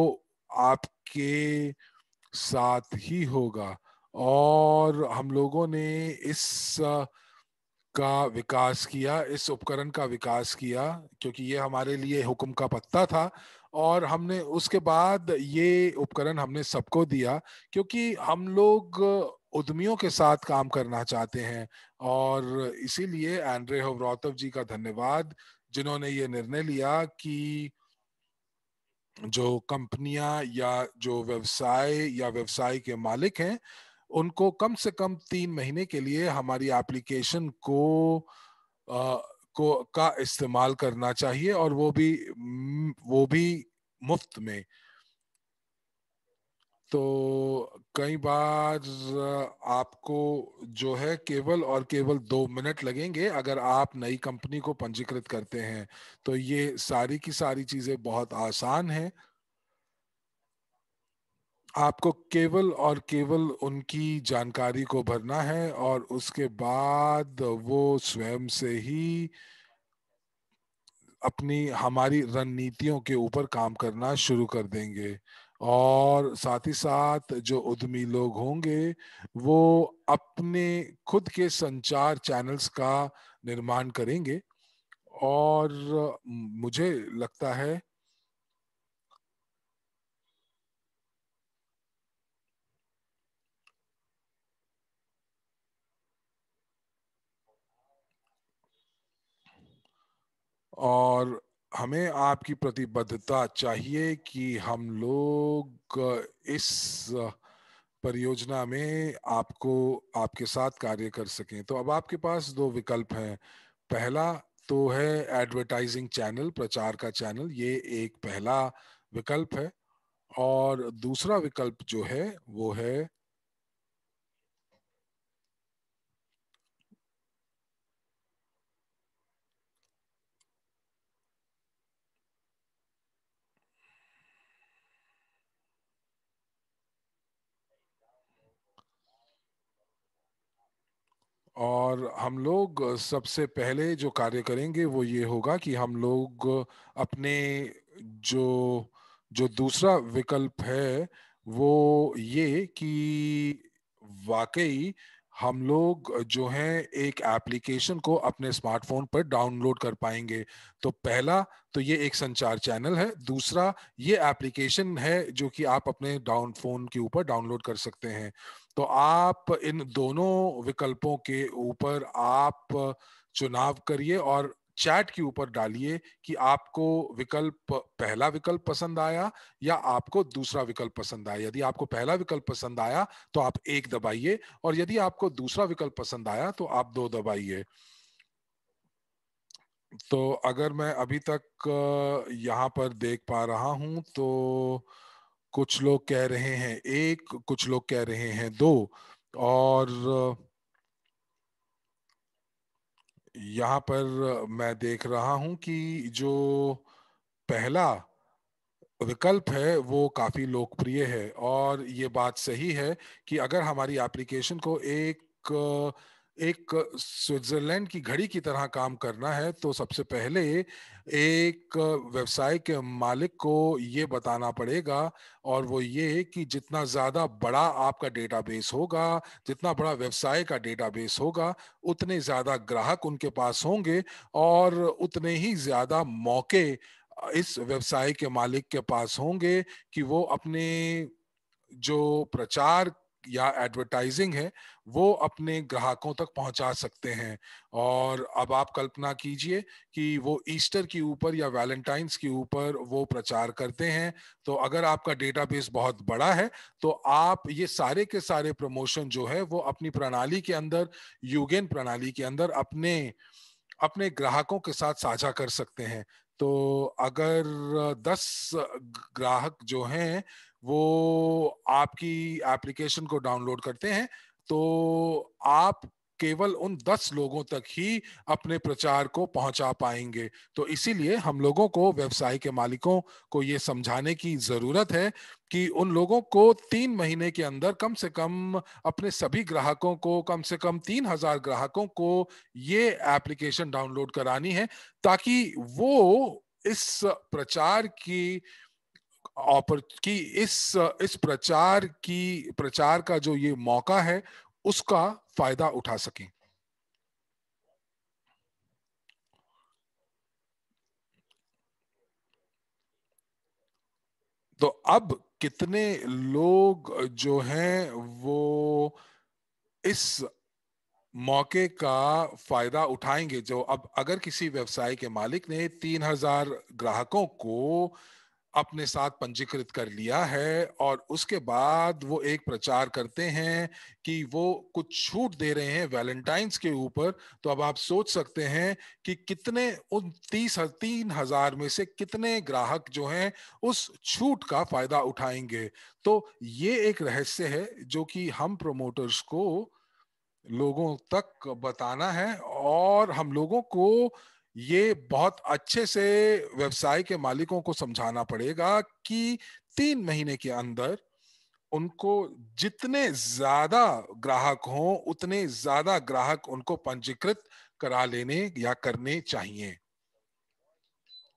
A: आपके साथ ही होगा और हम लोगों ने इस का विकास किया इस उपकरण का विकास किया क्योंकि ये हमारे लिए हुक्म का पत्ता था और हमने उसके बाद ये उपकरण हमने सबको दिया क्योंकि हम लोग उद्यमियों के साथ काम करना चाहते हैं और इसीलिए एंड्रे होवरौतव जी का धन्यवाद जिन्होंने ये निर्णय लिया कि जो कंपनियां या जो व्यवसाय या व्यवसाय के मालिक हैं उनको कम से कम तीन महीने के लिए हमारी एप्लीकेशन को आ, को का इस्तेमाल करना चाहिए और वो भी वो भी मुफ्त में तो कई बार आपको जो है केवल और केवल दो मिनट लगेंगे अगर आप नई कंपनी को पंजीकृत करते हैं तो ये सारी की सारी चीज़ें बहुत आसान हैं आपको केवल और केवल उनकी जानकारी को भरना है और उसके बाद वो स्वयं से ही अपनी हमारी रणनीतियों के ऊपर काम करना शुरू कर देंगे और साथ ही साथ जो उद्यमी लोग होंगे वो अपने खुद के संचार चैनल्स का निर्माण करेंगे और मुझे लगता है और हमें आपकी प्रतिबद्धता चाहिए कि हम लोग इस परियोजना में आपको आपके साथ कार्य कर सकें तो अब आपके पास दो विकल्प हैं पहला तो है एडवर्टाइजिंग चैनल प्रचार का चैनल ये एक पहला विकल्प है और दूसरा विकल्प जो है वो है और हम लोग सबसे पहले जो कार्य करेंगे वो ये होगा कि हम लोग अपने जो जो दूसरा विकल्प है वो ये कि वाकई हम लोग जो है एक एप्लीकेशन को अपने स्मार्टफोन पर डाउनलोड कर पाएंगे तो पहला तो ये एक संचार चैनल है दूसरा ये एप्लीकेशन है जो कि आप अपने डाउन फोन के ऊपर डाउनलोड कर सकते हैं तो आप इन दोनों विकल्पों के ऊपर आप चुनाव करिए और चैट के ऊपर डालिए कि आपको विकल्प पहला विकल्प पसंद आया या आपको दूसरा विकल्प पसंद आया यदि आपको पहला विकल्प पसंद आया तो आप एक दबाइए और यदि आपको दूसरा विकल्प पसंद आया तो आप दो दबाइए तो अगर मैं अभी तक यहाँ पर देख पा रहा हूं तो कुछ लोग कह रहे हैं एक कुछ लोग कह रहे हैं दो और यहाँ पर मैं देख रहा हूं कि जो पहला विकल्प है वो काफ़ी लोकप्रिय है और ये बात सही है कि अगर हमारी एप्लीकेशन को एक एक स्विट्जरलैंड की घड़ी की तरह काम करना है तो सबसे पहले एक व्यवसाय के मालिक को ये बताना पड़ेगा और वो ये कि जितना ज़्यादा बड़ा आपका डेटाबेस होगा जितना बड़ा व्यवसाय का डेटाबेस होगा उतने ज़्यादा ग्राहक उनके पास होंगे और उतने ही ज़्यादा मौके इस व्यवसाय के मालिक के पास होंगे कि वो अपने जो प्रचार या एडवर्टाइजिंग है वो अपने ग्राहकों तक पहुंचा सकते हैं और अब आप कल्पना कीजिए कि वो ईस्टर के ऊपर या वैलेंटाइंस के ऊपर वो प्रचार करते हैं तो अगर आपका डेटाबेस बहुत बड़ा है तो आप ये सारे के सारे प्रमोशन जो है वो अपनी प्रणाली के अंदर युगेन प्रणाली के अंदर अपने अपने ग्राहकों के साथ साझा कर सकते हैं तो अगर दस ग्राहक जो हैं वो आपकी एप्लीकेशन को डाउनलोड करते हैं तो आप केवल उन दस लोगों तक ही अपने प्रचार को पहुंचा पाएंगे तो इसीलिए हम लोगों को व्यवसाय के मालिकों को ये समझाने की जरूरत है कि उन लोगों को तीन महीने के अंदर कम से कम अपने सभी ग्राहकों को कम से कम तीन हजार ग्राहकों को ये एप्लीकेशन डाउनलोड करानी है ताकि वो इस प्रचार की ऑपर की इस इस प्रचार की प्रचार का जो ये मौका है उसका फायदा उठा सकें तो अब कितने लोग जो हैं वो इस मौके का फायदा उठाएंगे जो अब अगर किसी व्यवसाय के मालिक ने तीन हजार ग्राहकों को अपने साथ पंजीकृत कर लिया है और उसके बाद वो एक प्रचार करते हैं कि वो कुछ छूट दे रहे हैं वैलेंटाइंस के ऊपर तो अब आप सोच सकते हैं कि कितने उन तीस तीन हजार में से कितने ग्राहक जो हैं उस छूट का फायदा उठाएंगे तो ये एक रहस्य है जो कि हम प्रमोटर्स को लोगों तक बताना है और हम लोगों को ये बहुत अच्छे से व्यवसाय के मालिकों को समझाना पड़ेगा कि तीन महीने के अंदर उनको जितने ज्यादा ग्राहक हो उतने ज्यादा ग्राहक उनको पंजीकृत करा लेने या करने चाहिए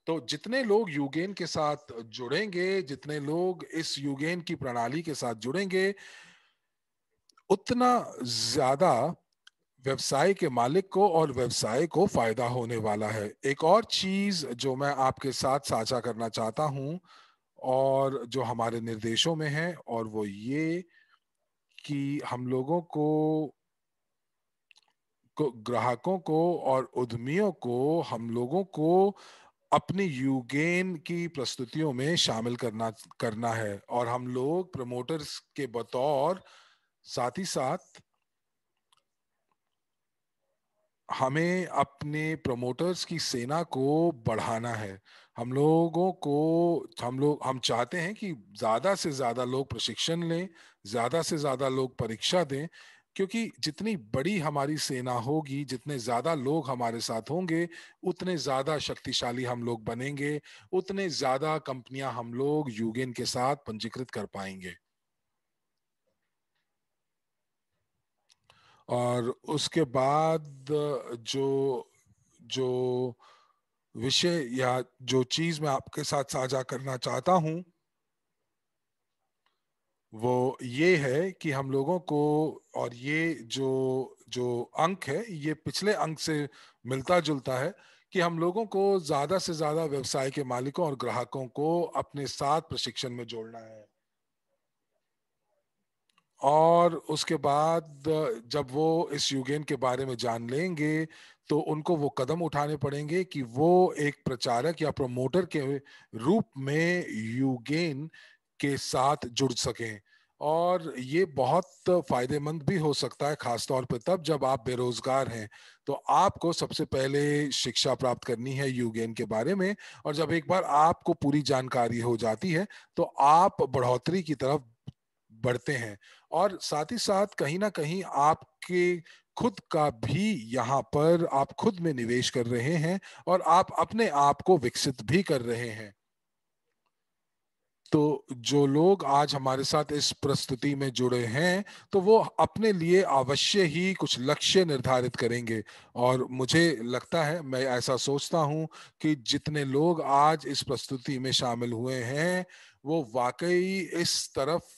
A: तो जितने लोग यूगेन के साथ जुड़ेंगे जितने लोग इस यूगेन की प्रणाली के साथ जुड़ेंगे उतना ज्यादा व्यवसाय के मालिक को और व्यवसाय को फायदा होने वाला है एक और चीज जो मैं आपके साथ साझा करना चाहता हूं और जो हमारे निर्देशों में है और वो ये कि हम लोगों को को ग्राहकों को और उद्यमियों को हम लोगों को अपनी यूगेन की प्रस्तुतियों में शामिल करना करना है और हम लोग प्रमोटर्स के बतौर साथ ही साथ हमें अपने प्रमोटर्स की सेना को बढ़ाना है हम लोगों को हम लोग हम चाहते हैं कि ज़्यादा से ज़्यादा लोग प्रशिक्षण लें ज़्यादा से ज़्यादा लोग परीक्षा दें क्योंकि जितनी बड़ी हमारी सेना होगी जितने ज़्यादा लोग हमारे साथ होंगे उतने ज़्यादा शक्तिशाली हम लोग बनेंगे उतने ज़्यादा कंपनियां हम लोग यूगेन के साथ पंजीकृत कर पाएंगे और उसके बाद जो जो विषय या जो चीज मैं आपके साथ साझा करना चाहता हूं वो ये है कि हम लोगों को और ये जो जो अंक है ये पिछले अंक से मिलता जुलता है कि हम लोगों को ज्यादा से ज्यादा व्यवसाय के मालिकों और ग्राहकों को अपने साथ प्रशिक्षण में जोड़ना है और उसके बाद जब वो इस युगेन के बारे में जान लेंगे तो उनको वो कदम उठाने पड़ेंगे कि वो एक प्रचारक या प्रमोटर के रूप में युगेन के साथ जुड़ सकें और ये बहुत फायदेमंद भी हो सकता है खासतौर पर तब जब आप बेरोजगार हैं तो आपको सबसे पहले शिक्षा प्राप्त करनी है यूगेन के बारे में और जब एक बार आपको पूरी जानकारी हो जाती है तो आप बढ़ोतरी की तरफ बढ़ते हैं और साथ ही साथ कहीं ना कहीं आपके खुद का भी यहाँ पर आप खुद में निवेश कर रहे हैं और आप अपने आप को विकसित भी कर रहे हैं तो जो लोग आज हमारे साथ इस प्रस्तुति में जुड़े हैं तो वो अपने लिए अवश्य ही कुछ लक्ष्य निर्धारित करेंगे और मुझे लगता है मैं ऐसा सोचता हूं कि जितने लोग आज इस प्रस्तुति में शामिल हुए हैं वो वाकई इस तरफ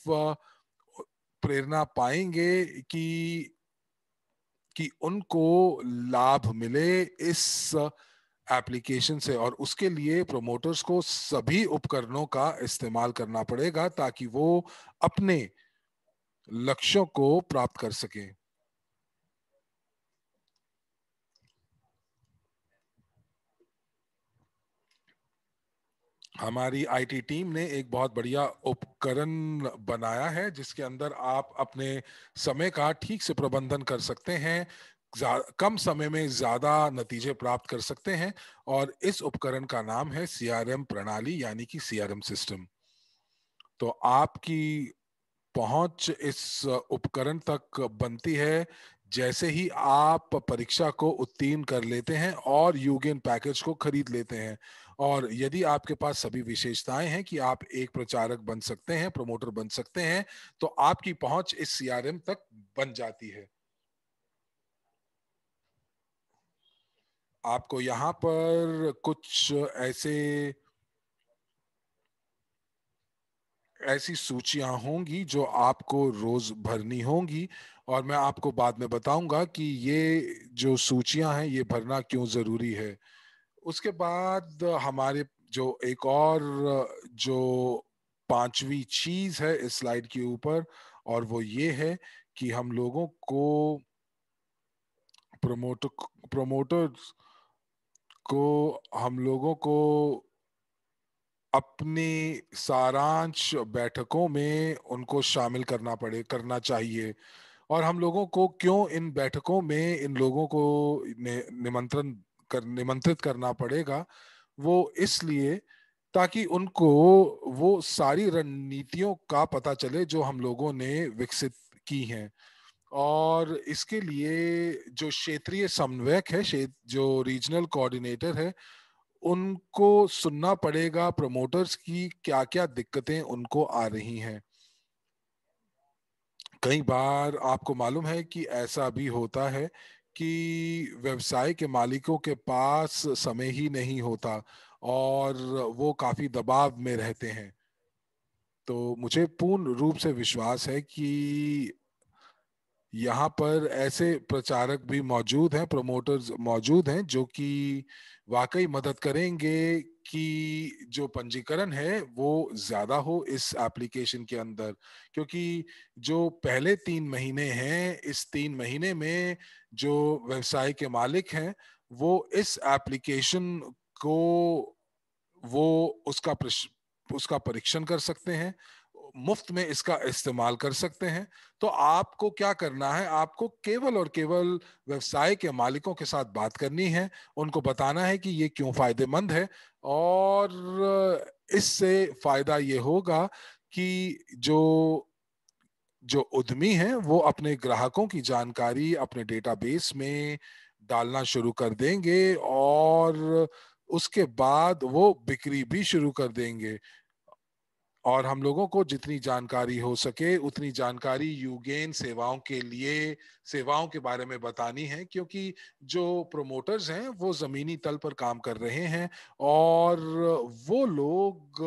A: प्रेरणा पाएंगे कि कि उनको लाभ मिले इस एप्लीकेशन से और उसके लिए प्रोमोटर्स को सभी उपकरणों का इस्तेमाल करना पड़ेगा ताकि वो अपने लक्ष्यों को प्राप्त कर सकें हमारी आईटी टीम ने एक बहुत बढ़िया उपकरण बनाया है जिसके अंदर आप अपने समय का ठीक से प्रबंधन कर सकते हैं कम समय में ज्यादा नतीजे प्राप्त कर सकते हैं और इस उपकरण का नाम है सीआरएम प्रणाली यानी कि सीआरएम सिस्टम तो आपकी पहुंच इस उपकरण तक बनती है जैसे ही आप परीक्षा को उत्तीर्ण कर लेते हैं और यूगेन पैकेज को खरीद लेते हैं और यदि आपके पास सभी विशेषताएं हैं कि आप एक प्रचारक बन सकते हैं प्रमोटर बन सकते हैं तो आपकी पहुंच इस सीआरएम तक बन जाती है आपको यहाँ पर कुछ ऐसे ऐसी सूचियां होंगी जो आपको रोज भरनी होंगी और मैं आपको बाद में बताऊंगा कि ये जो सूचियां हैं ये भरना क्यों जरूरी है उसके बाद हमारे जो एक और जो पांचवी चीज है इस स्लाइड के ऊपर और वो ये है कि हम लोगों को प्रमोटर प्रमोटर को हम लोगों को अपनी सारांश बैठकों में उनको शामिल करना पड़े करना चाहिए और हम लोगों को क्यों इन बैठकों में इन लोगों को निमंत्रण कर निमंत्रित करना पड़ेगा वो इसलिए ताकि उनको वो सारी रणनीतियों का पता चले जो हम लोगों ने विकसित की हैं और इसके लिए जो क्षेत्रीय समन्वयक है जो रीजनल कोऑर्डिनेटर है उनको सुनना पड़ेगा प्रमोटर्स की क्या क्या दिक्कतें उनको आ रही हैं कई बार आपको मालूम है कि ऐसा भी होता है कि व्यवसाय के मालिकों के पास समय ही नहीं होता और वो काफी दबाव में रहते हैं तो मुझे पूर्ण रूप से विश्वास है कि यहाँ पर ऐसे प्रचारक भी मौजूद हैं प्रमोटर्स मौजूद हैं जो कि वाकई मदद करेंगे कि जो पंजीकरण है वो ज्यादा हो इस एप्लीकेशन के अंदर क्योंकि जो पहले तीन महीने हैं इस तीन महीने में जो व्यवसाय के मालिक हैं वो इस एप्लीकेशन को वो उसका उसका परीक्षण कर सकते हैं मुफ्त में इसका इस्तेमाल कर सकते हैं तो आपको क्या करना है आपको केवल और केवल व्यवसाय के मालिकों के साथ बात करनी है उनको बताना है कि ये क्यों फायदेमंद है और इससे फायदा ये होगा कि जो जो उद्यमी हैं वो अपने ग्राहकों की जानकारी अपने डेटाबेस में डालना शुरू कर देंगे और उसके बाद वो बिक्री भी शुरू कर देंगे और हम लोगों को जितनी जानकारी हो सके उतनी जानकारी यूगेन सेवाओं के लिए सेवाओं के बारे में बतानी है क्योंकि जो प्रोमोटर्स हैं वो ज़मीनी तल पर काम कर रहे हैं और वो लोग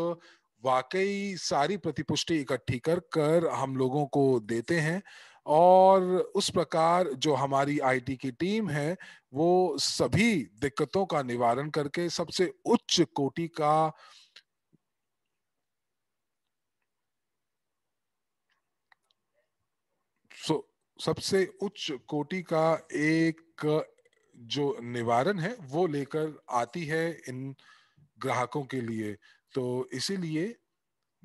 A: वाकई सारी प्रतिपुष्टि इकट्ठी कर कर हम लोगों को देते हैं और उस प्रकार जो हमारी आईटी की टीम है वो सभी दिक्कतों का निवारण करके सबसे उच्च कोटि का सबसे उच्च कोटि का एक जो निवारण है वो लेकर आती है इन ग्राहकों के लिए तो इसीलिए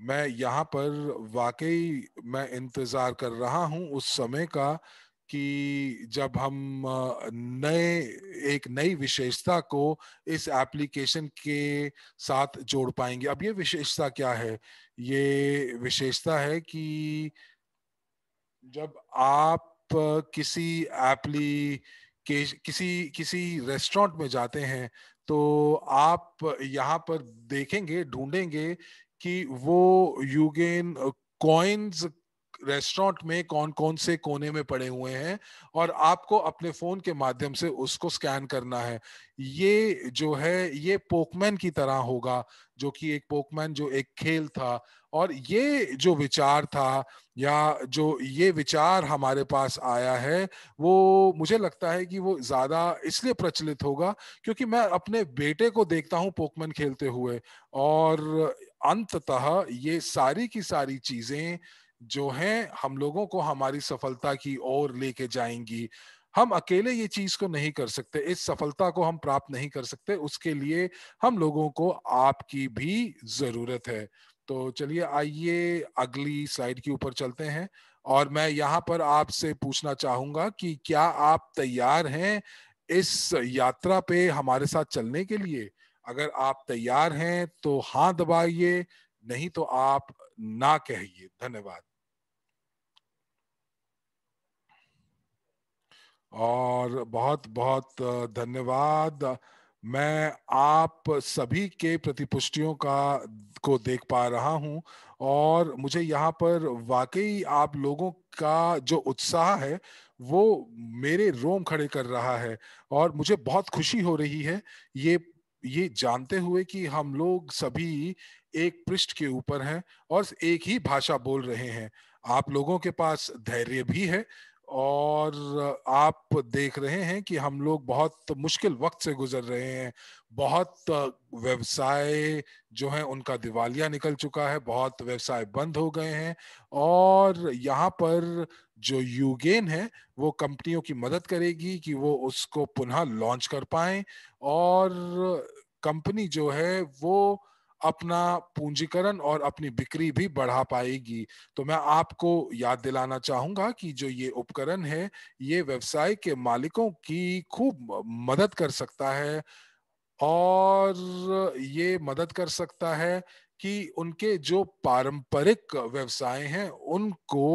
A: मैं यहाँ पर वाकई मैं इंतज़ार कर रहा हूँ उस समय का कि जब हम नए एक नई विशेषता को इस एप्लीकेशन के साथ जोड़ पाएंगे अब ये विशेषता क्या है ये विशेषता है कि जब आप किसी एपली के किसी किसी रेस्टोरेंट में जाते हैं तो आप यहाँ पर देखेंगे ढूंढेंगे कि वो यूगेन कॉइन्स रेस्टोरेंट में कौन कौन से कोने में पड़े हुए हैं और आपको अपने फोन के माध्यम से उसको स्कैन करना है ये जो है ये पोकमैन की तरह होगा जो कि एक पोकमैन जो एक खेल था और ये जो विचार था या जो ये विचार हमारे पास आया है वो मुझे लगता है कि वो ज़्यादा इसलिए प्रचलित होगा क्योंकि मैं अपने बेटे को देखता हूँ पोकमैन खेलते हुए और अंततः ये सारी की सारी चीज़ें जो हैं हम लोगों को हमारी सफलता की ओर लेके जाएंगी हम अकेले ये चीज को नहीं कर सकते इस सफलता को हम प्राप्त नहीं कर सकते उसके लिए हम लोगों को आपकी भी जरूरत है तो चलिए आइए अगली स्लाइड के ऊपर चलते हैं और मैं यहाँ पर आपसे पूछना चाहूंगा कि क्या आप तैयार हैं इस यात्रा पे हमारे साथ चलने के लिए अगर आप तैयार हैं तो हाँ दबाइए नहीं तो आप ना कहिए धन्यवाद और बहुत बहुत धन्यवाद मैं आप सभी के प्रतिपुष्टियों का को देख पा रहा हूं और मुझे यहाँ पर वाकई आप लोगों का जो उत्साह है वो मेरे रोम खड़े कर रहा है और मुझे बहुत खुशी हो रही है ये ये जानते हुए कि हम लोग सभी एक पृष्ठ के ऊपर हैं और एक ही भाषा बोल रहे हैं आप लोगों के पास धैर्य भी है और आप देख रहे हैं कि हम लोग बहुत मुश्किल वक्त से गुजर रहे हैं बहुत व्यवसाय जो है उनका दिवालिया निकल चुका है बहुत व्यवसाय बंद हो गए हैं और यहाँ पर जो यूगेन है वो कंपनियों की मदद करेगी कि वो उसको पुनः लॉन्च कर पाए और कंपनी जो है वो अपना पूंजीकरण और अपनी बिक्री भी बढ़ा पाएगी तो मैं आपको याद दिलाना चाहूंगा कि जो ये उपकरण है ये व्यवसाय के मालिकों की खूब मदद कर सकता है और ये मदद कर सकता है कि उनके जो पारंपरिक व्यवसाय हैं उनको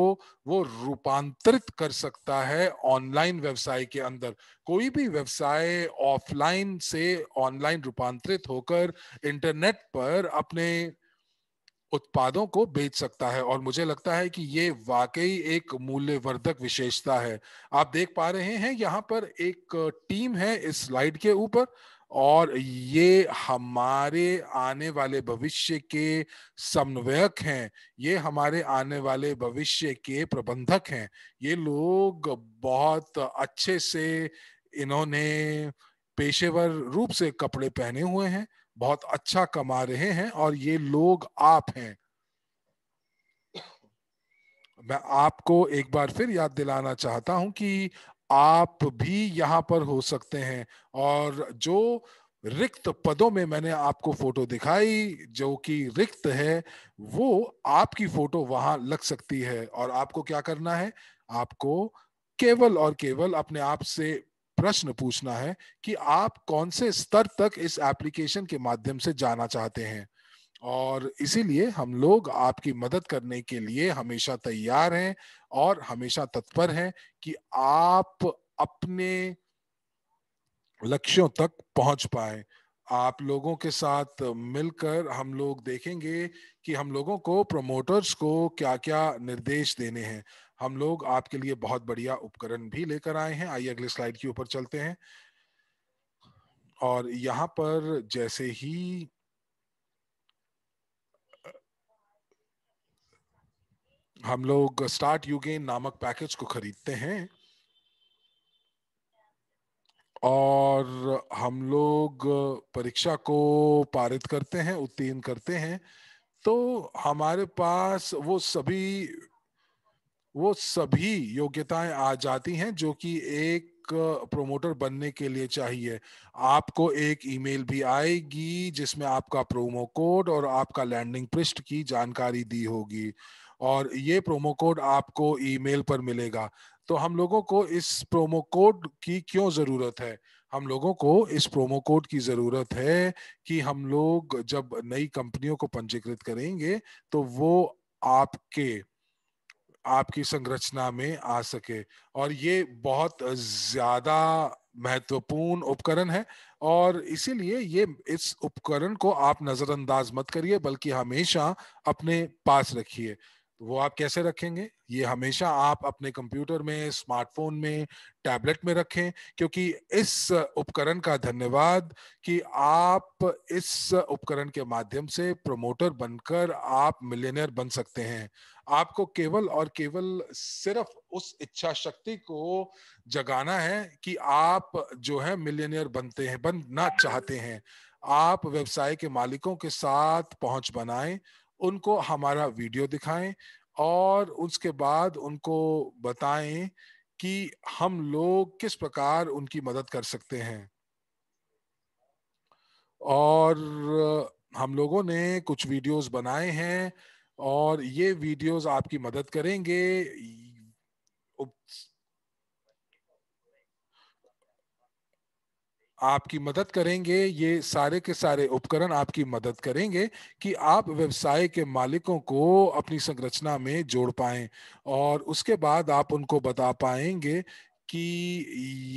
A: वो रूपांतरित कर सकता है ऑनलाइन व्यवसाय के अंदर कोई भी व्यवसाय ऑफलाइन से ऑनलाइन रूपांतरित होकर इंटरनेट पर अपने उत्पादों को बेच सकता है और मुझे लगता है कि ये वाकई एक मूल्यवर्धक विशेषता है आप देख पा रहे हैं यहाँ पर एक टीम है इस स्लाइड के ऊपर और ये हमारे आने वाले भविष्य के समन्वयक हैं ये हमारे आने वाले भविष्य के प्रबंधक हैं ये लोग बहुत अच्छे से इन्होंने पेशेवर रूप से कपड़े पहने हुए हैं बहुत अच्छा कमा रहे हैं और ये लोग आप हैं मैं आपको एक बार फिर याद दिलाना चाहता हूं कि आप भी यहाँ पर हो सकते हैं और जो रिक्त पदों में मैंने आपको फोटो दिखाई जो कि रिक्त है वो आपकी फोटो वहां लग सकती है और आपको क्या करना है आपको केवल और केवल अपने आप से प्रश्न पूछना है कि आप कौन से स्तर तक इस एप्लीकेशन के माध्यम से जाना चाहते हैं और इसीलिए हम लोग आपकी मदद करने के लिए हमेशा तैयार हैं और हमेशा तत्पर हैं कि आप अपने लक्ष्यों तक पहुंच पाए आप लोगों के साथ मिलकर हम लोग देखेंगे कि हम लोगों को प्रमोटर्स को क्या क्या निर्देश देने हैं हम लोग आपके लिए बहुत बढ़िया उपकरण भी लेकर आए हैं आइए अगले स्लाइड के ऊपर चलते हैं और यहाँ पर जैसे ही हम लोग स्टार्ट गेन नामक पैकेज को खरीदते हैं और हम लोग परीक्षा को पारित करते हैं उत्तीर्ण करते हैं तो हमारे पास वो सभी वो सभी योग्यताएं आ जाती हैं जो कि एक प्रोमोटर बनने के लिए चाहिए आपको एक ईमेल भी आएगी जिसमें आपका प्रोमो कोड और आपका लैंडिंग पृष्ठ की जानकारी दी होगी और ये प्रोमो कोड आपको ईमेल पर मिलेगा तो हम लोगों को इस प्रोमो कोड की क्यों ज़रूरत है हम लोगों को इस प्रोमो कोड की ज़रूरत है कि हम लोग जब नई कंपनियों को पंजीकृत करेंगे तो वो आपके आपकी संरचना में आ सके और ये बहुत ज़्यादा महत्वपूर्ण उपकरण है और इसीलिए ये इस उपकरण को आप नज़रअंदाज मत करिए बल्कि हमेशा अपने पास रखिए वो आप कैसे रखेंगे ये हमेशा आप अपने कंप्यूटर में स्मार्टफोन में टैबलेट में रखें क्योंकि इस उपकरण का धन्यवाद कि आप इस उपकरण के माध्यम से प्रमोटर बनकर आप मिलेनियर बन सकते हैं आपको केवल और केवल सिर्फ उस इच्छा शक्ति को जगाना है कि आप जो है मिलेनियर बनते हैं बनना चाहते हैं आप व्यवसाय के मालिकों के साथ पहुंच बनाएं उनको हमारा वीडियो दिखाएं और उसके बाद उनको बताएं कि हम लोग किस प्रकार उनकी मदद कर सकते हैं और हम लोगों ने कुछ वीडियोस बनाए हैं और ये वीडियोस आपकी मदद करेंगे आपकी मदद करेंगे ये सारे के सारे उपकरण आपकी मदद करेंगे कि आप व्यवसाय के मालिकों को अपनी संरचना में जोड़ पाए और उसके बाद आप उनको बता पाएंगे कि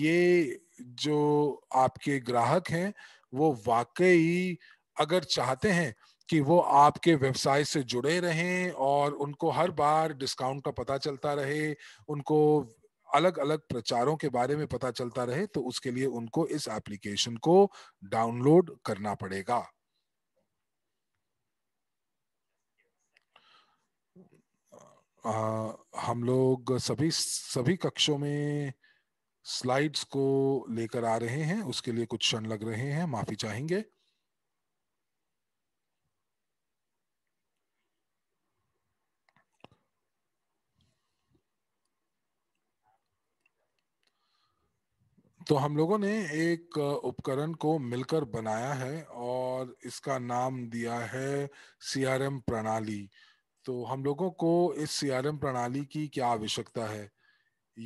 A: ये जो आपके ग्राहक हैं वो वाकई अगर चाहते हैं कि वो आपके व्यवसाय से जुड़े रहें और उनको हर बार डिस्काउंट का पता चलता रहे उनको अलग अलग प्रचारों के बारे में पता चलता रहे तो उसके लिए उनको इस एप्लीकेशन को डाउनलोड करना पड़ेगा आ, हम लोग सभी सभी कक्षों में स्लाइड्स को लेकर आ रहे हैं उसके लिए कुछ क्षण लग रहे हैं माफी चाहेंगे तो हम लोगों ने एक उपकरण को मिलकर बनाया है और इसका नाम दिया है सीआरएम प्रणाली तो हम लोगों को इस सीआरएम प्रणाली की क्या आवश्यकता है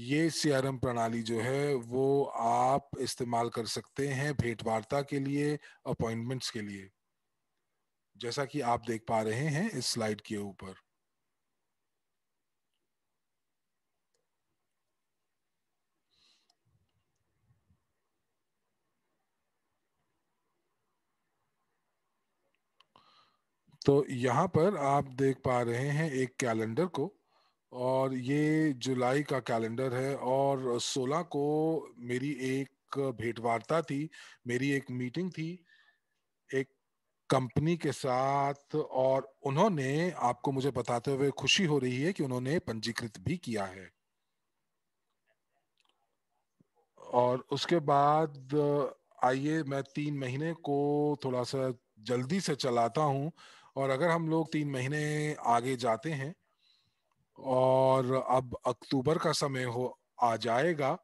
A: ये सीआरएम प्रणाली जो है वो आप इस्तेमाल कर सकते हैं भेंट वार्ता के लिए अपॉइंटमेंट्स के लिए जैसा कि आप देख पा रहे हैं इस स्लाइड के ऊपर तो यहाँ पर आप देख पा रहे हैं एक कैलेंडर को और ये जुलाई का कैलेंडर है और 16 को मेरी एक भेंटवार्ता थी मेरी एक मीटिंग थी एक कंपनी के साथ और उन्होंने आपको मुझे बताते हुए खुशी हो रही है कि उन्होंने पंजीकृत भी किया है और उसके बाद आइए मैं तीन महीने को थोड़ा सा जल्दी से चलाता हूँ और अगर हम लोग तीन महीने आगे जाते हैं और अब अक्टूबर का समय हो आ जाएगा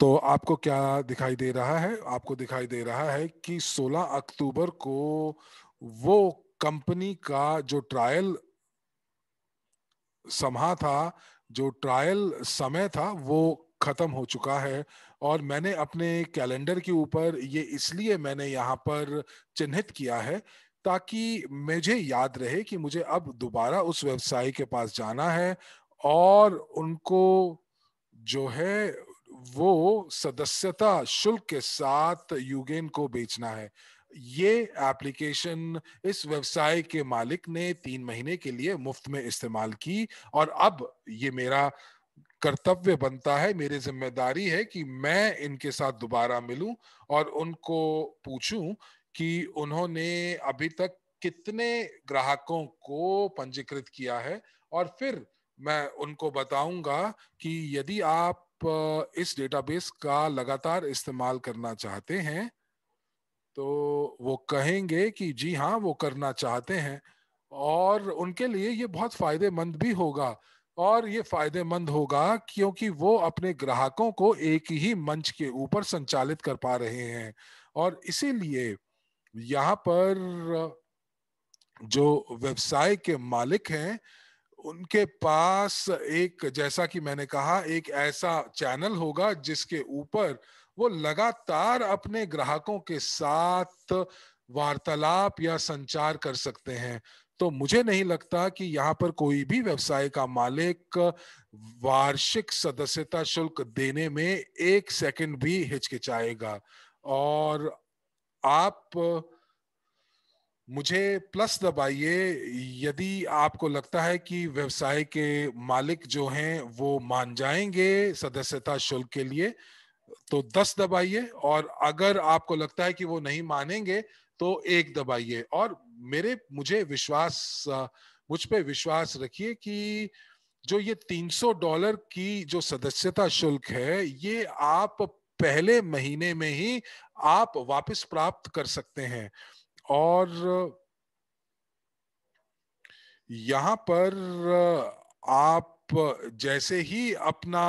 A: तो आपको क्या दिखाई दे रहा है आपको दिखाई दे रहा है कि 16 अक्टूबर को वो कंपनी का जो ट्रायल समा था जो ट्रायल समय था वो खत्म हो चुका है और मैंने अपने कैलेंडर के ऊपर ये इसलिए मैंने यहाँ पर चिन्हित किया है ताकि मुझे याद रहे कि मुझे अब दोबारा उस व्यवसाय के पास जाना है और उनको जो है वो सदस्यता शुल्क के साथ यूगेन को बेचना है ये एप्लीकेशन इस व्यवसाय के मालिक ने तीन महीने के लिए मुफ्त में इस्तेमाल की और अब ये मेरा कर्तव्य बनता है मेरी जिम्मेदारी है कि मैं इनके साथ दोबारा मिलूं और उनको पूछूं कि उन्होंने अभी तक कितने ग्राहकों को पंजीकृत किया है और फिर मैं उनको बताऊंगा कि यदि आप इस डेटाबेस का लगातार इस्तेमाल करना चाहते हैं तो वो कहेंगे कि जी हाँ वो करना चाहते हैं और उनके लिए ये बहुत फायदेमंद भी होगा और ये फायदेमंद होगा क्योंकि वो अपने ग्राहकों को एक ही मंच के ऊपर संचालित कर पा रहे हैं और इसीलिए यहाँ पर जो व्यवसाय के मालिक हैं उनके पास एक जैसा कि मैंने कहा एक ऐसा चैनल होगा जिसके ऊपर वो लगातार अपने ग्राहकों के साथ वार्तालाप या संचार कर सकते हैं तो मुझे नहीं लगता कि यहाँ पर कोई भी व्यवसाय का मालिक वार्षिक सदस्यता शुल्क देने में एक सेकंड भी हिचकिचाएगा और आप मुझे प्लस दबाइए यदि आपको लगता है कि व्यवसाय के मालिक जो हैं वो मान जाएंगे सदस्यता शुल्क के लिए तो दस दबाइए और अगर आपको लगता है कि वो नहीं मानेंगे तो एक दबाइए और मेरे मुझे विश्वास मुझ पे विश्वास रखिए कि जो ये 300 डॉलर की जो सदस्यता शुल्क है ये आप पहले महीने में ही आप वापस प्राप्त कर सकते हैं और यहाँ पर आप जैसे ही अपना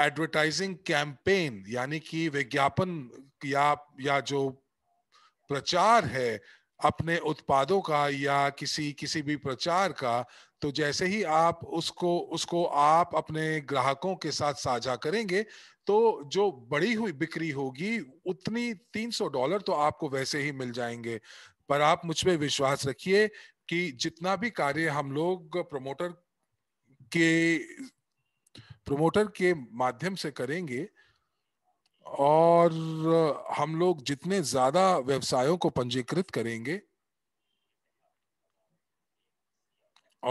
A: एडवर्टाइजिंग कैंपेन यानी कि विज्ञापन या या जो प्रचार है अपने उत्पादों का या किसी किसी भी प्रचार का तो जैसे ही आप उसको उसको आप अपने ग्राहकों के साथ साझा करेंगे तो जो बड़ी हुई बिक्री होगी उतनी 300 डॉलर तो आपको वैसे ही मिल जाएंगे पर आप मुझ पर विश्वास रखिए कि जितना भी कार्य हम लोग प्रमोटर के प्रमोटर के माध्यम से करेंगे और हम लोग जितने ज्यादा व्यवसायों को पंजीकृत करेंगे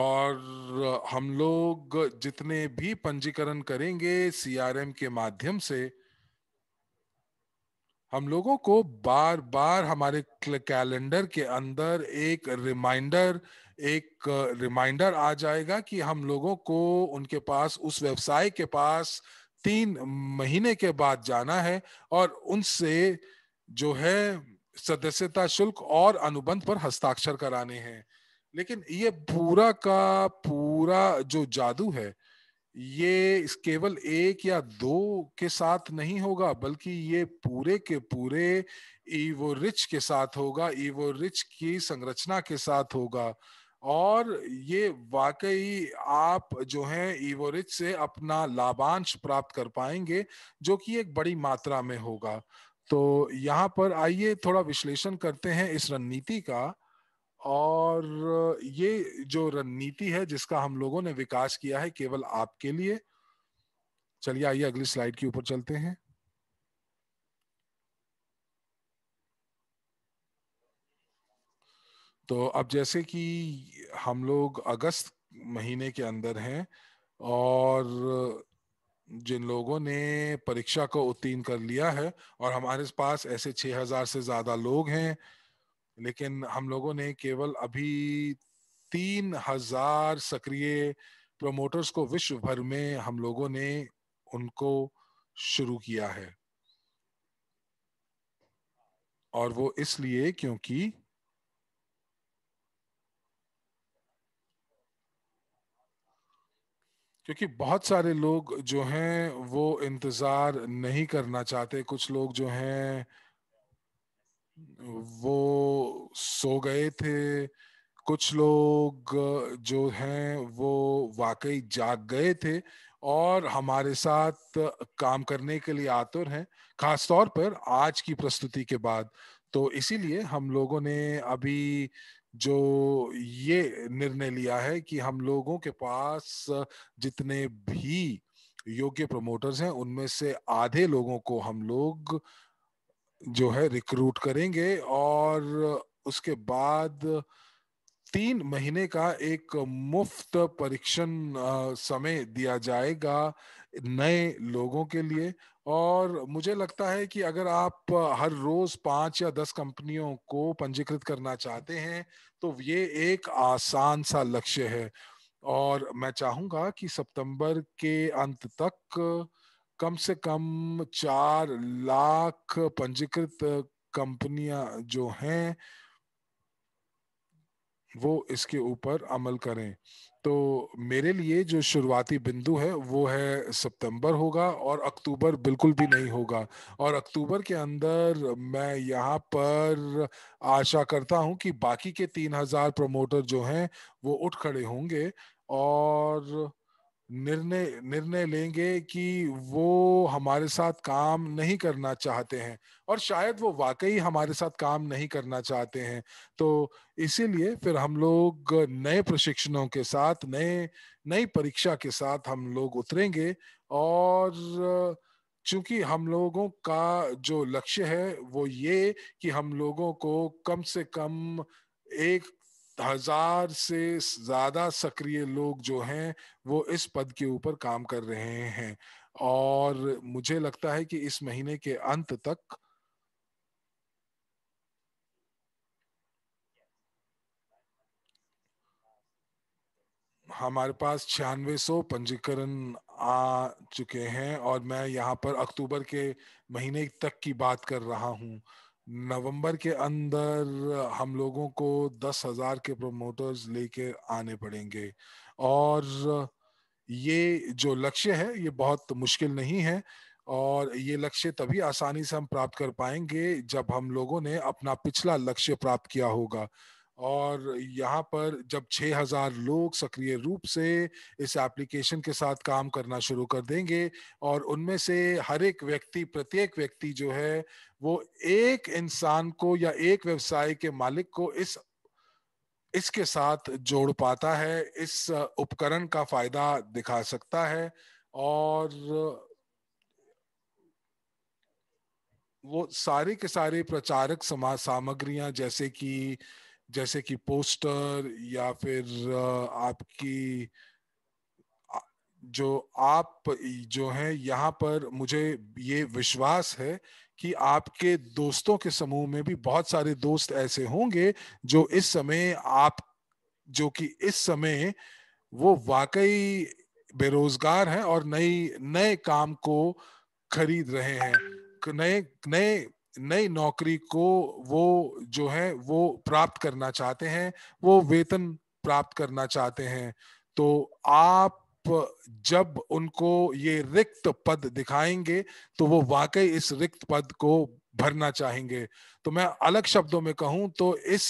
A: और हम लोग जितने भी पंजीकरण करेंगे सीआरएम के माध्यम से हम लोगों को बार बार हमारे कैलेंडर के अंदर एक रिमाइंडर एक रिमाइंडर आ जाएगा कि हम लोगों को उनके पास उस व्यवसाय के पास तीन महीने के बाद जाना है और उनसे जो है सदस्यता शुल्क और अनुबंध पर हस्ताक्षर कराने हैं लेकिन ये पूरा का पूरा जो जादू है ये केवल एक या दो के साथ नहीं होगा बल्कि ये पूरे के पूरे ईवो रिच के साथ होगा ईवो रिच की संरचना के साथ होगा और ये वाकई आप जो है ईवोरिच से अपना लाभांश प्राप्त कर पाएंगे जो कि एक बड़ी मात्रा में होगा तो यहाँ पर आइए थोड़ा विश्लेषण करते हैं इस रणनीति का और ये जो रणनीति है जिसका हम लोगों ने विकास किया है केवल आपके लिए चलिए आइए अगली स्लाइड के ऊपर चलते हैं तो अब जैसे कि हम लोग अगस्त महीने के अंदर हैं और जिन लोगों ने परीक्षा को उत्तीर्ण कर लिया है और हमारे पास ऐसे 6000 से ज़्यादा लोग हैं लेकिन हम लोगों ने केवल अभी 3000 सक्रिय प्रमोटर्स को विश्व भर में हम लोगों ने उनको शुरू किया है और वो इसलिए क्योंकि क्योंकि बहुत सारे लोग जो हैं वो इंतज़ार नहीं करना चाहते कुछ लोग जो हैं वो सो गए थे कुछ लोग जो हैं वो वाकई जाग गए थे और हमारे साथ काम करने के लिए आतुर हैं खास तौर पर आज की प्रस्तुति के बाद तो इसीलिए हम लोगों ने अभी जो ये निर्णय लिया है कि हम लोगों के पास जितने भी योग्य प्रमोटर्स हैं उनमें से आधे लोगों को हम लोग जो है रिक्रूट करेंगे और उसके बाद तीन महीने का एक मुफ्त परीक्षण समय दिया जाएगा नए लोगों के लिए और मुझे लगता है कि अगर आप हर रोज पांच या दस कंपनियों को पंजीकृत करना चाहते हैं तो ये एक आसान सा लक्ष्य है और मैं चाहूंगा कि सितंबर के अंत तक कम से कम चार लाख पंजीकृत कंपनियां जो हैं वो इसके ऊपर अमल करें तो मेरे लिए जो शुरुआती बिंदु है वो है सितंबर होगा और अक्टूबर बिल्कुल भी नहीं होगा और अक्टूबर के अंदर मैं यहाँ पर आशा करता हूँ कि बाकी के तीन हजार प्रमोटर जो हैं वो उठ खड़े होंगे और निर्णय निर्णय लेंगे कि वो हमारे साथ काम नहीं करना चाहते हैं और शायद वो वाकई हमारे साथ काम नहीं करना चाहते हैं तो इसीलिए फिर हम लोग नए प्रशिक्षणों के साथ नए नई परीक्षा के साथ हम लोग उतरेंगे और चूंकि हम लोगों का जो लक्ष्य है वो ये कि हम लोगों को कम से कम एक हजार से ज्यादा सक्रिय लोग जो हैं वो इस पद के ऊपर काम कर रहे हैं और मुझे लगता है कि इस महीने के अंत तक हमारे पास छियानवे सौ पंजीकरण आ चुके हैं और मैं यहाँ पर अक्टूबर के महीने तक की बात कर रहा हूँ नवंबर के अंदर हम लोगों को दस हजार के प्रमोटर्स लेके आने पड़ेंगे और ये जो लक्ष्य है ये बहुत मुश्किल नहीं है और ये लक्ष्य तभी आसानी से हम प्राप्त कर पाएंगे जब हम लोगों ने अपना पिछला लक्ष्य प्राप्त किया होगा और यहाँ पर जब 6000 लोग सक्रिय रूप से इस एप्लीकेशन के साथ काम करना शुरू कर देंगे और उनमें से हर एक व्यक्ति प्रत्येक व्यक्ति जो है वो एक इंसान को या एक व्यवसाय के मालिक को इस इसके साथ जोड़ पाता है इस उपकरण का फायदा दिखा सकता है और वो सारे के सारे प्रचारक समाज सामग्रियां जैसे कि जैसे कि पोस्टर या फिर आपकी जो आप जो है यहाँ पर मुझे ये विश्वास है कि आपके दोस्तों के समूह में भी बहुत सारे दोस्त ऐसे होंगे जो इस समय आप जो कि इस समय वो वाकई बेरोजगार हैं और नई नए काम को खरीद रहे हैं नए नए नई नौकरी को वो जो है वो प्राप्त करना चाहते हैं वो वेतन प्राप्त करना चाहते हैं तो आप जब उनको ये रिक्त पद दिखाएंगे तो वो वाकई इस रिक्त पद को भरना चाहेंगे तो मैं अलग शब्दों में कहूं तो इस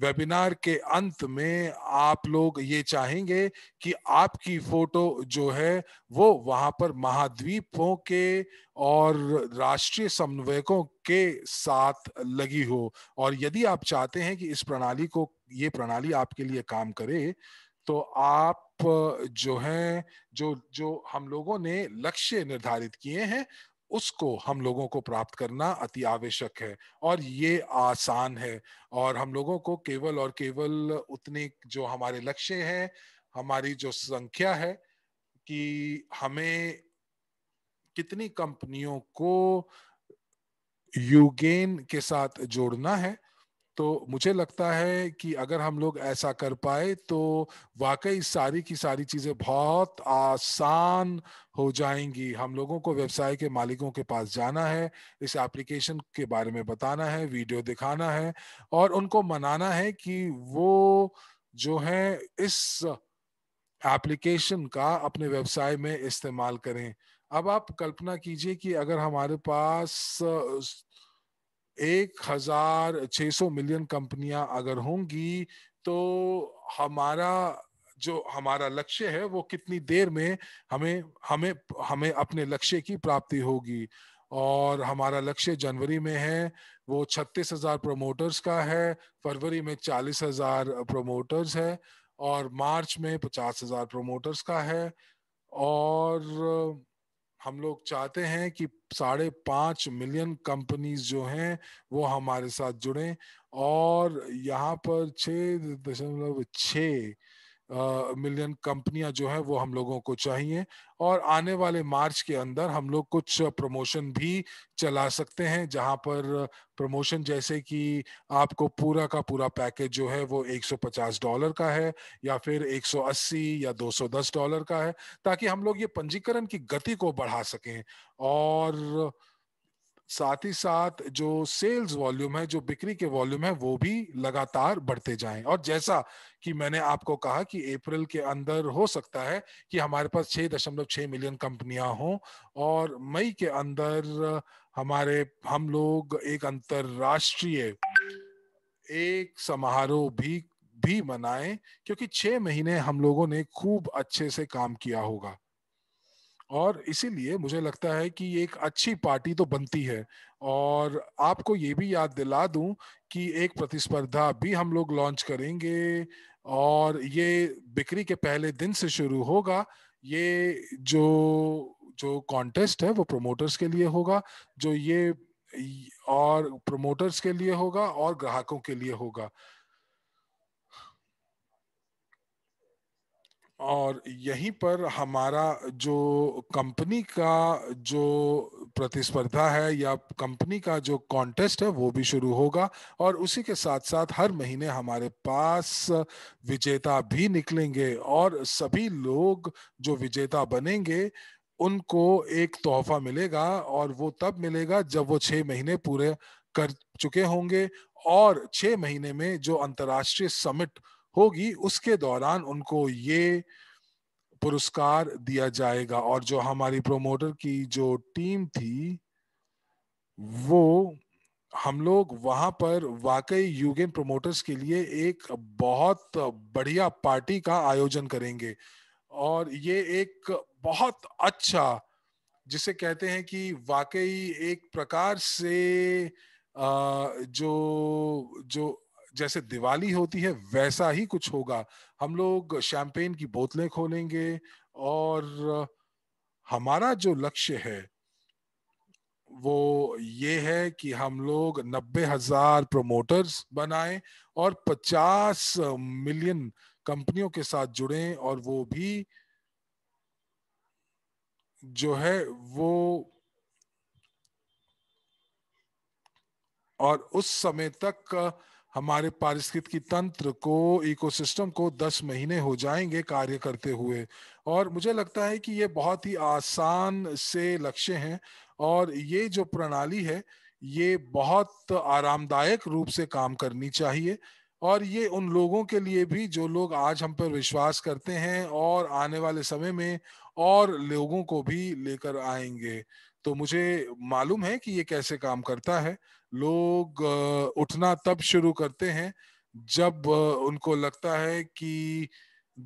A: वेबिनार के अंत में आप लोग ये चाहेंगे कि आपकी फोटो जो है वो वहां पर महाद्वीपों के और राष्ट्रीय समन्वयकों के साथ लगी हो और यदि आप चाहते हैं कि इस प्रणाली को ये प्रणाली आपके लिए काम करे तो आप जो है जो जो हम लोगों ने लक्ष्य निर्धारित किए हैं उसको हम लोगों को प्राप्त करना अति आवश्यक है और ये आसान है और हम लोगों को केवल और केवल उतने जो हमारे लक्ष्य हैं हमारी जो संख्या है कि हमें कितनी कंपनियों को युगेन के साथ जोड़ना है तो मुझे लगता है कि अगर हम लोग ऐसा कर पाए तो वाकई सारी की सारी चीज़ें बहुत आसान हो जाएंगी हम लोगों को व्यवसाय के मालिकों के पास जाना है इस एप्लीकेशन के बारे में बताना है वीडियो दिखाना है और उनको मनाना है कि वो जो है इस एप्लीकेशन का अपने व्यवसाय में इस्तेमाल करें अब आप कल्पना कीजिए कि अगर हमारे पास एक हजार छः सौ मिलियन कंपनियां अगर होंगी तो हमारा जो हमारा लक्ष्य है वो कितनी देर में हमें हमें हमें अपने लक्ष्य की प्राप्ति होगी और हमारा लक्ष्य जनवरी में है वो छत्तीस हजार प्रोमोटर्स का है फरवरी में चालीस हजार प्रोमोटर्स है और मार्च में पचास हजार प्रोमोटर्स का है और हम लोग चाहते हैं कि साढ़े पाँच मिलियन कंपनीज जो हैं वो हमारे साथ जुड़े और यहाँ पर छ दशमलव छः मिलियन कंपनियां जो है वो हम लोगों को चाहिए और आने वाले मार्च के अंदर हम लोग कुछ प्रमोशन भी चला सकते हैं जहां पर प्रमोशन जैसे कि आपको पूरा का पूरा पैकेज जो है वो 150 डॉलर का है या फिर 180 या 210 डॉलर का है ताकि हम लोग ये पंजीकरण की गति को बढ़ा सकें और साथ ही साथ जो सेल्स वॉल्यूम है जो बिक्री के वॉल्यूम है वो भी लगातार बढ़ते जाएं और जैसा कि मैंने आपको कहा कि अप्रैल के अंदर हो सकता है कि हमारे पास छह दशमलव छह मिलियन कंपनियां हों और मई के अंदर हमारे हम लोग एक अंतरराष्ट्रीय एक समारोह भी भी मनाएं क्योंकि छह महीने हम लोगों ने खूब अच्छे से काम किया होगा और इसीलिए मुझे लगता है कि एक अच्छी पार्टी तो बनती है और आपको ये भी याद दिला दूं कि एक प्रतिस्पर्धा भी हम लोग लॉन्च करेंगे और ये बिक्री के पहले दिन से शुरू होगा ये जो जो कॉन्टेस्ट है वो प्रोमोटर्स के लिए होगा जो ये और प्रोमोटर्स के लिए होगा और ग्राहकों के लिए होगा और यहीं पर हमारा जो कंपनी का जो प्रतिस्पर्धा है या कंपनी का जो कॉन्टेस्ट है वो भी शुरू होगा और उसी के साथ साथ हर महीने हमारे पास विजेता भी निकलेंगे और सभी लोग जो विजेता बनेंगे उनको एक तोहफा मिलेगा और वो तब मिलेगा जब वो छः महीने पूरे कर चुके होंगे और छः महीने में जो अंतर्राष्ट्रीय समिट होगी उसके दौरान उनको ये पुरस्कार दिया जाएगा और जो हमारी प्रोमोटर की जो टीम थी वो हम लोग वहां पर वाकई यूगेन प्रोमोटर्स के लिए एक बहुत बढ़िया पार्टी का आयोजन करेंगे और ये एक बहुत अच्छा जिसे कहते हैं कि वाकई एक प्रकार से जो जो जैसे दिवाली होती है वैसा ही कुछ होगा हम लोग शैम्पेन की बोतलें खोलेंगे और हमारा जो लक्ष्य है वो ये है कि हम लोग नब्बे हजार प्रोमोटर्स बनाए और पचास मिलियन कंपनियों के साथ जुड़े और वो भी जो है वो और उस समय तक हमारे पारिस्थितिकी तंत्र को इकोसिस्टम को दस महीने हो जाएंगे कार्य करते हुए और मुझे लगता है कि ये बहुत ही आसान से लक्ष्य हैं और ये जो प्रणाली है ये बहुत आरामदायक रूप से काम करनी चाहिए और ये उन लोगों के लिए भी जो लोग आज हम पर विश्वास करते हैं और आने वाले समय में और लोगों को भी लेकर आएंगे तो मुझे मालूम है कि ये कैसे काम करता है लोग उठना तब शुरू करते हैं जब उनको लगता है कि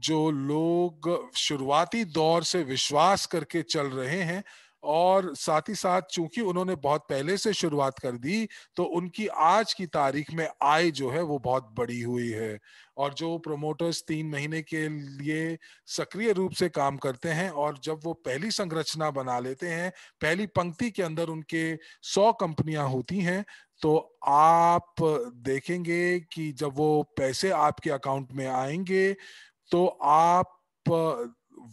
A: जो लोग शुरुआती दौर से विश्वास करके चल रहे हैं और साथ ही साथ चूंकि उन्होंने बहुत पहले से शुरुआत कर दी तो उनकी आज की तारीख में आय जो है वो बहुत बड़ी हुई है और जो प्रोमोटर्स तीन महीने के लिए सक्रिय रूप से काम करते हैं और जब वो पहली संरचना बना लेते हैं पहली पंक्ति के अंदर उनके सौ कंपनियां होती हैं तो आप देखेंगे कि जब वो पैसे आपके अकाउंट में आएंगे तो आप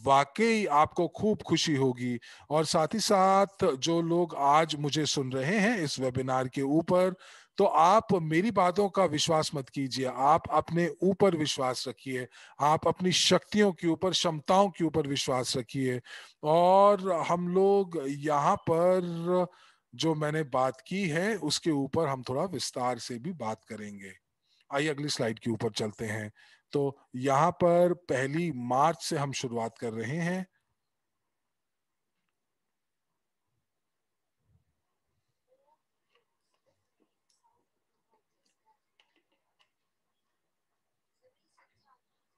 A: वाकई आपको खूब खुशी होगी और साथ ही साथ जो लोग आज मुझे सुन रहे हैं इस वेबिनार के ऊपर तो आप मेरी बातों का विश्वास मत कीजिए आप अपने ऊपर विश्वास रखिए आप अपनी शक्तियों के ऊपर क्षमताओं के ऊपर विश्वास रखिए और हम लोग यहाँ पर जो मैंने बात की है उसके ऊपर हम थोड़ा विस्तार से भी बात करेंगे आइए अगली स्लाइड के ऊपर चलते हैं तो यहां पर पहली मार्च से हम शुरुआत कर रहे हैं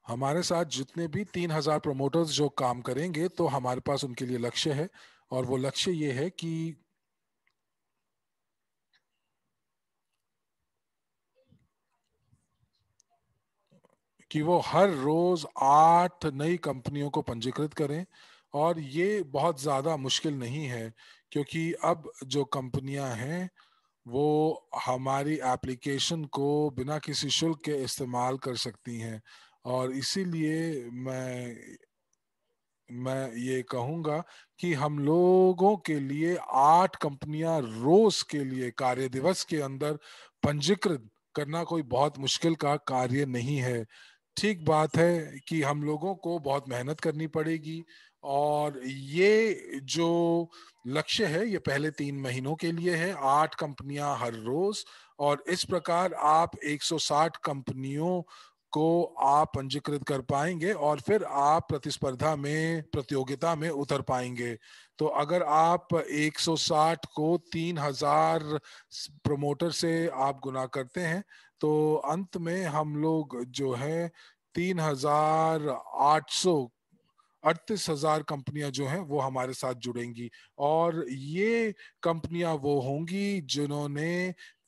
A: हमारे साथ जितने भी तीन हजार प्रमोटर्स जो काम करेंगे तो हमारे पास उनके लिए लक्ष्य है और वो लक्ष्य ये है कि कि वो हर रोज आठ नई कंपनियों को पंजीकृत करें और ये बहुत ज़्यादा मुश्किल नहीं है क्योंकि अब जो कंपनियां हैं वो हमारी एप्लीकेशन को बिना किसी शुल्क के इस्तेमाल कर सकती हैं और इसीलिए मैं मैं ये कहूंगा कि हम लोगों के लिए आठ कंपनियां रोज के लिए कार्य दिवस के अंदर पंजीकृत करना कोई बहुत मुश्किल का कार्य नहीं है ठीक बात है कि हम लोगों को बहुत मेहनत करनी पड़ेगी और ये जो लक्ष्य है ये पहले तीन महीनों के लिए है आठ कंपनियां हर रोज और इस प्रकार आप 160 कंपनियों को आप पंजीकृत कर पाएंगे और फिर आप प्रतिस्पर्धा में प्रतियोगिता में उतर पाएंगे तो अगर आप 160 को 3000 प्रमोटर से आप गुना करते हैं तो अंत में हम लोग जो है तीन हजार आठ सौ अड़तीस हजार कंपनियां जो हैं वो हमारे साथ जुड़ेंगी और ये कंपनियां वो होंगी जिन्होंने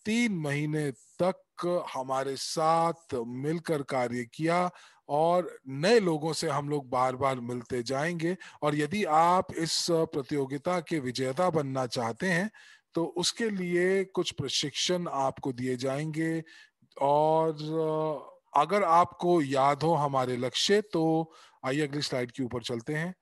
A: तीन महीने तक हमारे साथ मिलकर कार्य किया और नए लोगों से हम लोग बार बार मिलते जाएंगे और यदि आप इस प्रतियोगिता के विजेता बनना चाहते हैं तो उसके लिए कुछ प्रशिक्षण आपको दिए जाएंगे और अगर आपको याद हो हमारे लक्ष्य तो आइए अगली स्लाइड के ऊपर चलते हैं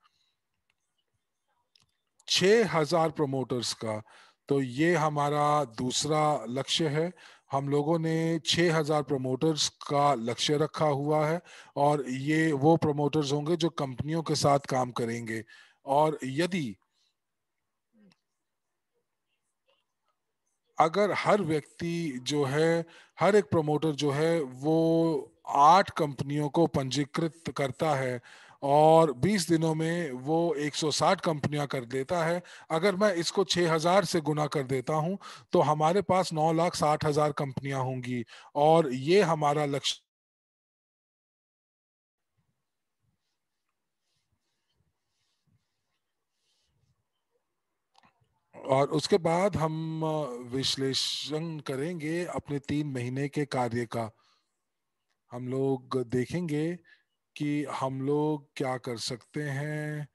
A: छ हजार प्रमोटर्स का तो ये हमारा दूसरा लक्ष्य है हम लोगों ने 6000 प्रमोटर्स का लक्ष्य रखा हुआ है और ये वो प्रमोटर्स होंगे जो कंपनियों के साथ काम करेंगे और यदि अगर हर व्यक्ति जो है हर एक प्रमोटर जो है वो आठ कंपनियों को पंजीकृत करता है और 20 दिनों में वो 160 कंपनियां कर देता है अगर मैं इसको 6000 से गुना कर देता हूं तो हमारे पास नौ लाख साठ हजार कंपनियां होंगी और ये हमारा लक्ष्य और उसके बाद हम विश्लेषण करेंगे अपने तीन महीने के कार्य का हम लोग देखेंगे कि हम लोग क्या कर सकते हैं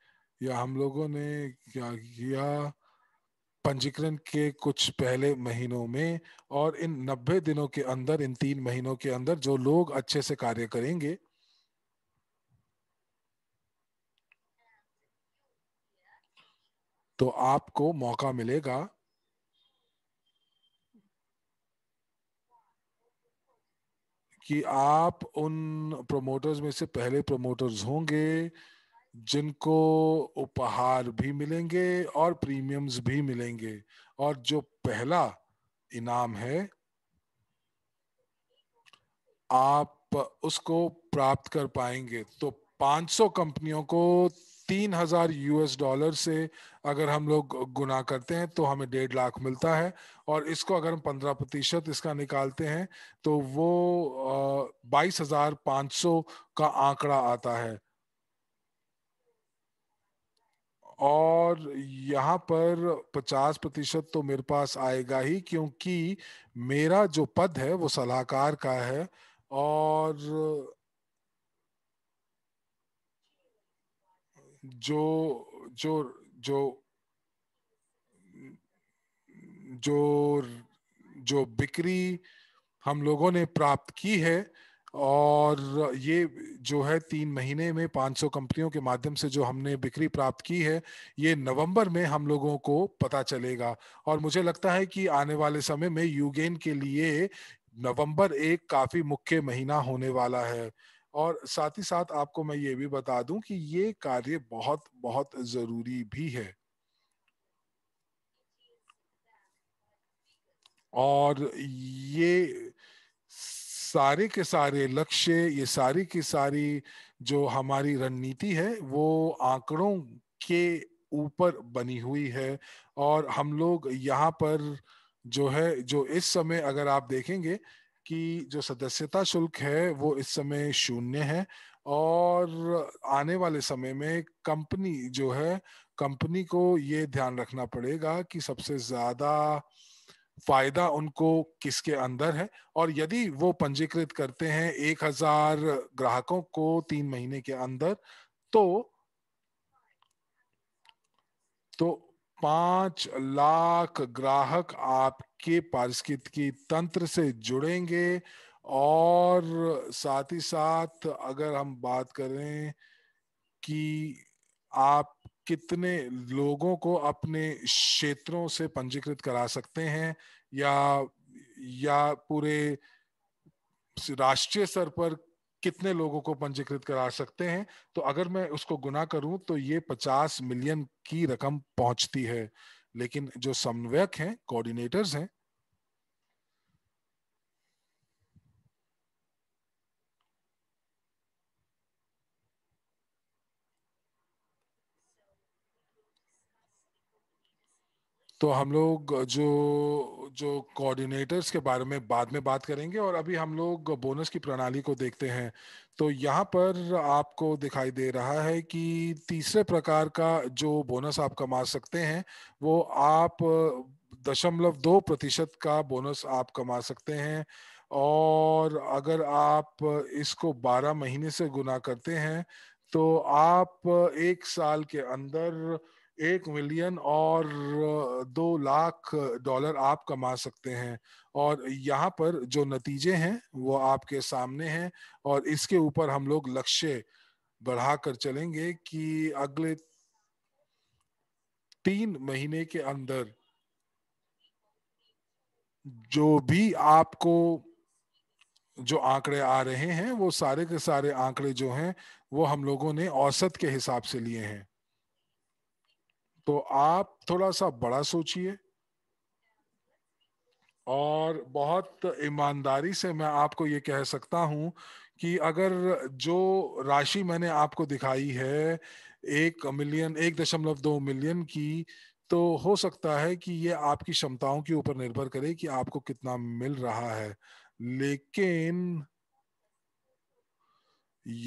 A: या हम लोगों ने क्या किया पंजीकरण के कुछ पहले महीनों में और इन नब्बे दिनों के अंदर इन तीन महीनों के अंदर जो लोग अच्छे से कार्य करेंगे तो आपको मौका मिलेगा कि आप उन प्रमोटर्स में से पहले प्रमोटर्स होंगे जिनको उपहार भी मिलेंगे और प्रीमियम्स भी मिलेंगे और जो पहला इनाम है आप उसको प्राप्त कर पाएंगे तो 500 कंपनियों को तीन हजार यूएस डॉलर से अगर हम लोग गुना करते हैं तो हमें डेढ़ लाख मिलता है और इसको अगर हम पंद्रह प्रतिशत इसका निकालते हैं तो वो बाईस हजार पांच सौ का आंकड़ा आता है और यहाँ पर पचास प्रतिशत तो मेरे पास आएगा ही क्योंकि मेरा जो पद है वो सलाहकार का है और जो जो जो जो जो बिक्री हम लोगों ने प्राप्त की है और ये जो है तीन महीने में 500 कंपनियों के माध्यम से जो हमने बिक्री प्राप्त की है ये नवंबर में हम लोगों को पता चलेगा और मुझे लगता है कि आने वाले समय में यूगेन के लिए नवंबर एक काफी मुख्य महीना होने वाला है और साथ ही साथ आपको मैं ये भी बता दूं कि ये कार्य बहुत बहुत जरूरी भी है और ये सारे के सारे लक्ष्य ये सारी की सारी जो हमारी रणनीति है वो आंकड़ों के ऊपर बनी हुई है और हम लोग यहाँ पर जो है जो इस समय अगर आप देखेंगे कि जो सदस्यता शुल्क है वो इस समय शून्य है और आने वाले समय में कंपनी जो है कंपनी को ये ध्यान रखना पड़ेगा कि सबसे ज्यादा फायदा उनको किसके अंदर है और यदि वो पंजीकृत करते हैं एक हजार ग्राहकों को तीन महीने के अंदर तो तो पांच लाख ग्राहक आप के पारिस्थितिकी तंत्र से जुड़ेंगे और साथ ही साथ अगर हम बात करें कि आप कितने लोगों को अपने क्षेत्रों से पंजीकृत करा सकते हैं या या पूरे राष्ट्रीय स्तर पर कितने लोगों को पंजीकृत करा सकते हैं तो अगर मैं उसको गुना करूं तो ये पचास मिलियन की रकम पहुंचती है लेकिन जो समन्वयक हैं कोऑर्डिनेटर्स हैं तो हम लोग जो जो कोऑर्डिनेटर्स के बारे में बाद में बात करेंगे और अभी हम लोग बोनस की प्रणाली को देखते हैं तो यहाँ पर आपको दिखाई दे रहा है कि तीसरे प्रकार का जो बोनस आप कमा सकते हैं वो आप दशमलव दो प्रतिशत का बोनस आप कमा सकते हैं और अगर आप इसको बारह महीने से गुना करते हैं तो आप एक साल के अंदर एक मिलियन और दो लाख डॉलर आप कमा सकते हैं और यहाँ पर जो नतीजे हैं वो आपके सामने हैं और इसके ऊपर हम लोग लक्ष्य बढ़ाकर चलेंगे कि अगले तीन महीने के अंदर जो भी आपको जो आंकड़े आ रहे हैं वो सारे के सारे आंकड़े जो हैं वो हम लोगों ने औसत के हिसाब से लिए हैं तो आप थोड़ा सा बड़ा सोचिए और बहुत ईमानदारी से मैं आपको ये कह सकता हूं कि अगर जो राशि मैंने आपको दिखाई है एक मिलियन एक दशमलव दो मिलियन की तो हो सकता है कि ये आपकी क्षमताओं के ऊपर निर्भर करे कि आपको कितना मिल रहा है लेकिन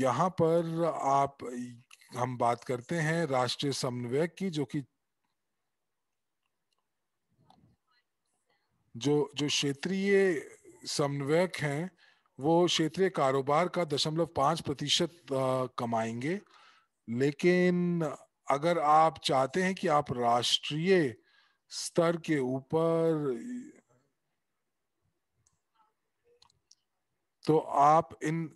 A: यहां पर आप हम बात करते हैं राष्ट्रीय समन्वय की जो कि जो जो क्षेत्रीय समन्वयक हैं वो क्षेत्रीय कारोबार का दशमलव पांच प्रतिशत कमाएंगे लेकिन अगर आप चाहते हैं कि आप राष्ट्रीय स्तर के ऊपर तो आप इन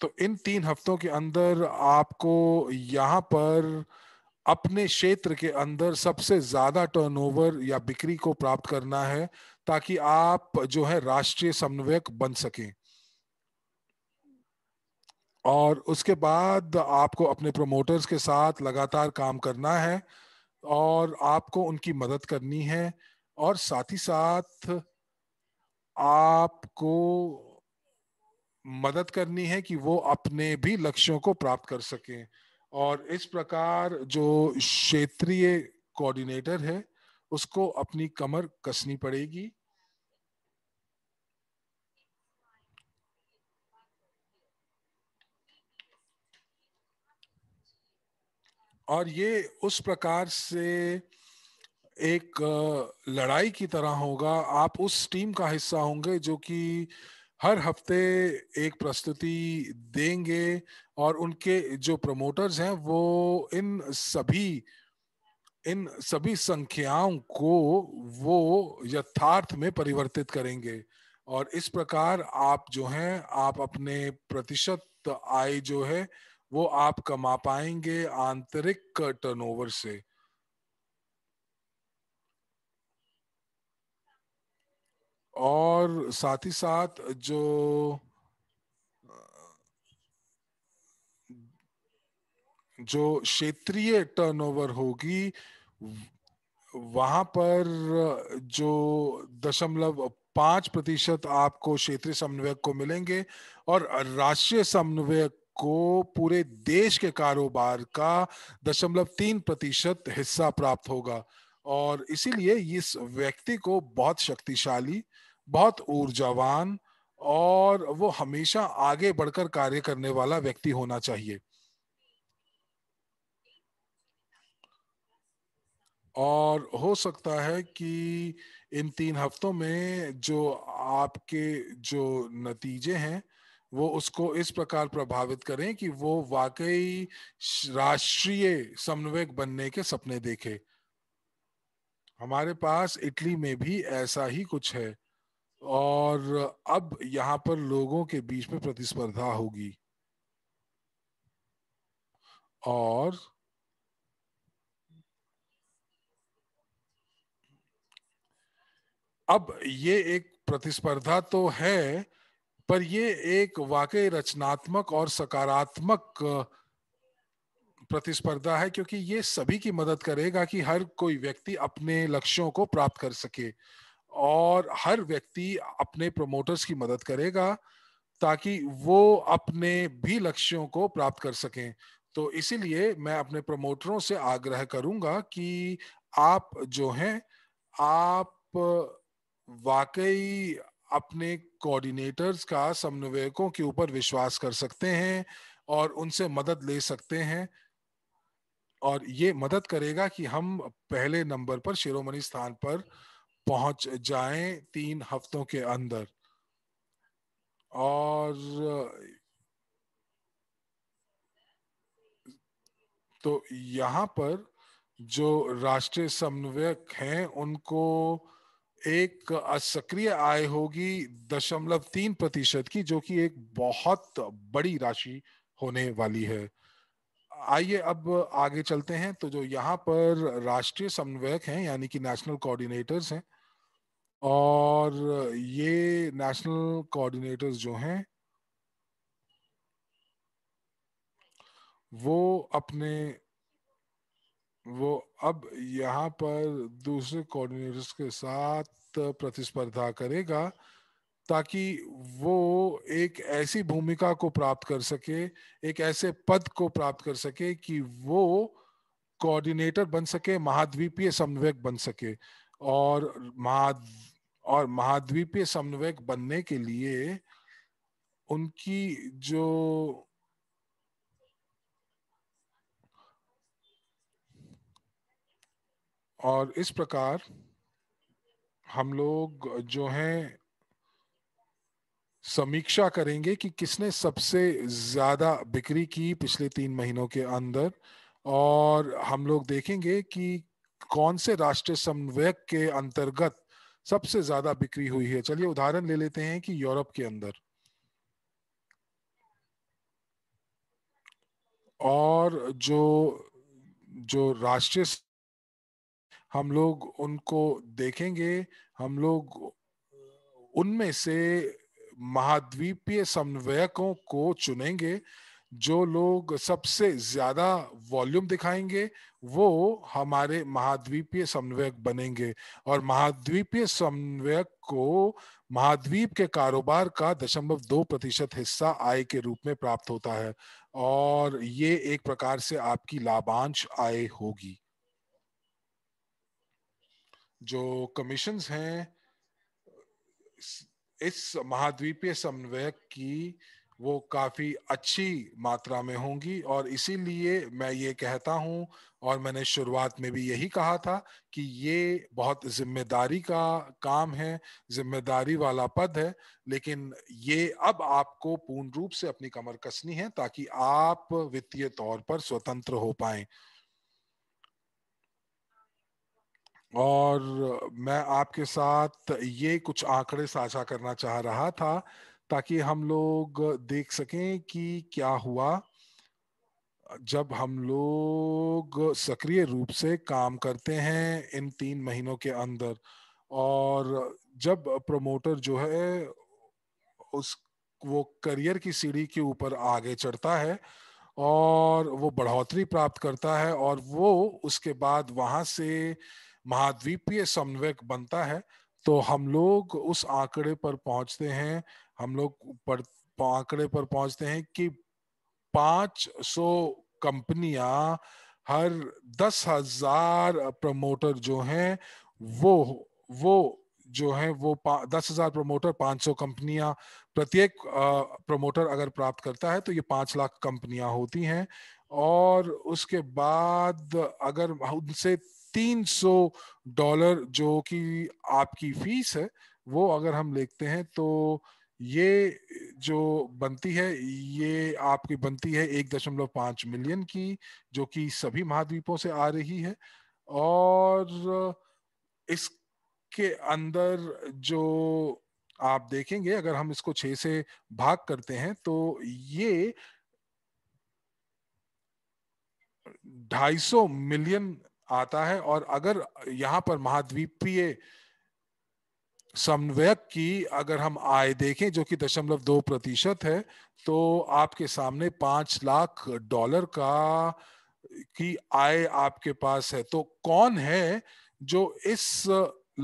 A: तो इन तीन हफ्तों के अंदर आपको यहाँ पर अपने क्षेत्र के अंदर सबसे ज्यादा टर्नओवर या बिक्री को प्राप्त करना है ताकि आप जो है राष्ट्रीय समन्वयक बन सके और उसके बाद आपको अपने प्रमोटर्स के साथ लगातार काम करना है और आपको उनकी मदद करनी है और साथ ही साथ आपको मदद करनी है कि वो अपने भी लक्ष्यों को प्राप्त कर सकें और इस प्रकार जो क्षेत्रीय कोऑर्डिनेटर है उसको अपनी कमर कसनी पड़ेगी और ये उस प्रकार से एक लड़ाई की तरह होगा आप उस टीम का हिस्सा होंगे जो कि हर हफ्ते एक प्रस्तुति देंगे और उनके जो प्रमोटर्स हैं वो इन सभी इन सभी संख्याओं को वो यथार्थ में परिवर्तित करेंगे और इस प्रकार आप जो हैं आप अपने प्रतिशत आय जो है वो आप कमा पाएंगे आंतरिक टर्नओवर से और साथ ही साथ जो जो क्षेत्रीय टर्नओवर होगी वहां पर जो दशमलव पांच प्रतिशत आपको क्षेत्रीय समन्वयक को मिलेंगे और राष्ट्रीय समन्वयक को पूरे देश के कारोबार का दशमलव तीन प्रतिशत हिस्सा प्राप्त होगा और इसीलिए इस व्यक्ति को बहुत शक्तिशाली बहुत ऊर्जावान और वो हमेशा आगे बढ़कर कार्य करने वाला व्यक्ति होना चाहिए और हो सकता है कि इन तीन हफ्तों में जो आपके जो नतीजे हैं वो उसको इस प्रकार प्रभावित करें कि वो वाकई राष्ट्रीय समन्वयक बनने के सपने देखे हमारे पास इटली में भी ऐसा ही कुछ है और अब यहां पर लोगों के बीच में प्रतिस्पर्धा होगी और अब ये एक प्रतिस्पर्धा तो है पर ये एक वाकई रचनात्मक और सकारात्मक प्रतिस्पर्धा है क्योंकि ये सभी की मदद करेगा कि हर कोई व्यक्ति अपने लक्ष्यों को प्राप्त कर सके और हर व्यक्ति अपने प्रमोटर्स की मदद करेगा ताकि वो अपने भी लक्ष्यों को प्राप्त कर सकें तो इसीलिए मैं अपने प्रमोटरों से आग्रह करूंगा कि आप जो हैं आप वाकई अपने कोऑर्डिनेटर्स का समन्वयकों के ऊपर विश्वास कर सकते हैं और उनसे मदद ले सकते हैं और ये मदद करेगा कि हम पहले नंबर पर शिरोमणि स्थान पर पहुंच जाएं तीन हफ्तों के अंदर और तो यहाँ पर जो राष्ट्रीय समन्वयक हैं उनको एक सक्रिय आय होगी दशमलव तीन प्रतिशत की जो कि एक बहुत बड़ी राशि होने वाली है आइए अब आगे चलते हैं तो जो यहाँ पर राष्ट्रीय समन्वयक हैं यानी कि नेशनल कोऑर्डिनेटर्स हैं और ये नेशनल कोऑर्डिनेटर्स जो हैं वो अपने वो अब यहाँ पर दूसरे कोऑर्डिनेटर्स के साथ प्रतिस्पर्धा करेगा ताकि वो एक ऐसी भूमिका को प्राप्त कर सके एक ऐसे पद को प्राप्त कर सके कि वो कोऑर्डिनेटर बन सके महाद्वीपीय समन्वयक बन सके और महा और महाद्वीपीय समन्वयक बनने के लिए उनकी जो और इस प्रकार हम लोग जो हैं समीक्षा करेंगे कि किसने सबसे ज़्यादा बिक्री की पिछले तीन महीनों के अंदर और हम लोग देखेंगे कि कौन से राष्ट्रीय समन्वयक के अंतर्गत सबसे ज़्यादा बिक्री हुई है चलिए उदाहरण ले लेते हैं कि यूरोप के अंदर और जो जो राष्ट्रीय हम लोग उनको देखेंगे हम लोग उनमें से महाद्वीपीय समन्वयकों को चुनेंगे जो लोग सबसे ज्यादा वॉल्यूम दिखाएंगे वो हमारे महाद्वीपीय समन्वयक बनेंगे और महाद्वीपीय समन्वयक को महाद्वीप के कारोबार का दशमलव दो प्रतिशत हिस्सा आय के रूप में प्राप्त होता है और ये एक प्रकार से आपकी लाभांश आय होगी जो कमीशन हैं इस महाद्वीपीय समन्वयक की वो काफ़ी अच्छी मात्रा में होंगी और इसीलिए मैं ये कहता हूँ और मैंने शुरुआत में भी यही कहा था कि ये बहुत जिम्मेदारी का काम है जिम्मेदारी वाला पद है लेकिन ये अब आपको पूर्ण रूप से अपनी कमर कसनी है ताकि आप वित्तीय तौर पर स्वतंत्र हो पाएं और मैं आपके साथ ये कुछ आंकड़े साझा करना चाह रहा था ताकि हम लोग देख सकें कि क्या हुआ जब हम लोग सक्रिय रूप से काम करते हैं इन तीन महीनों के अंदर और जब प्रमोटर जो है उस वो करियर की सीढ़ी के ऊपर आगे चढ़ता है और वो बढ़ोतरी प्राप्त करता है और वो उसके बाद वहाँ से महाद्वीपीय समन्वयक बनता है तो हम लोग उस आंकड़े पर पहुंचते हैं हम लोग पर आंकड़े पर पहुंचते हैं कि 500 कंपनियां हर दस हजार प्रमोटर जो हैं वो वो जो है वो दस हजार प्रमोटर पांच सौ कंपनियां प्रत्येक प्रमोटर अगर प्राप्त करता है तो ये पांच लाख कंपनियां होती हैं और उसके बाद अगर उनसे 300 डॉलर जो कि आपकी फीस है वो अगर हम लेते हैं तो ये जो बनती है ये आपकी बनती है एक दशमलव पांच मिलियन की जो कि सभी महाद्वीपों से आ रही है और इसके अंदर जो आप देखेंगे अगर हम इसको छह से भाग करते हैं तो ये ढाई सौ मिलियन आता है और अगर यहाँ पर महाद्वीपीय समन्वयक की अगर हम आय देखें जो कि दशमलव दो प्रतिशत है तो आपके सामने पांच लाख डॉलर का की आय आपके पास है तो कौन है जो इस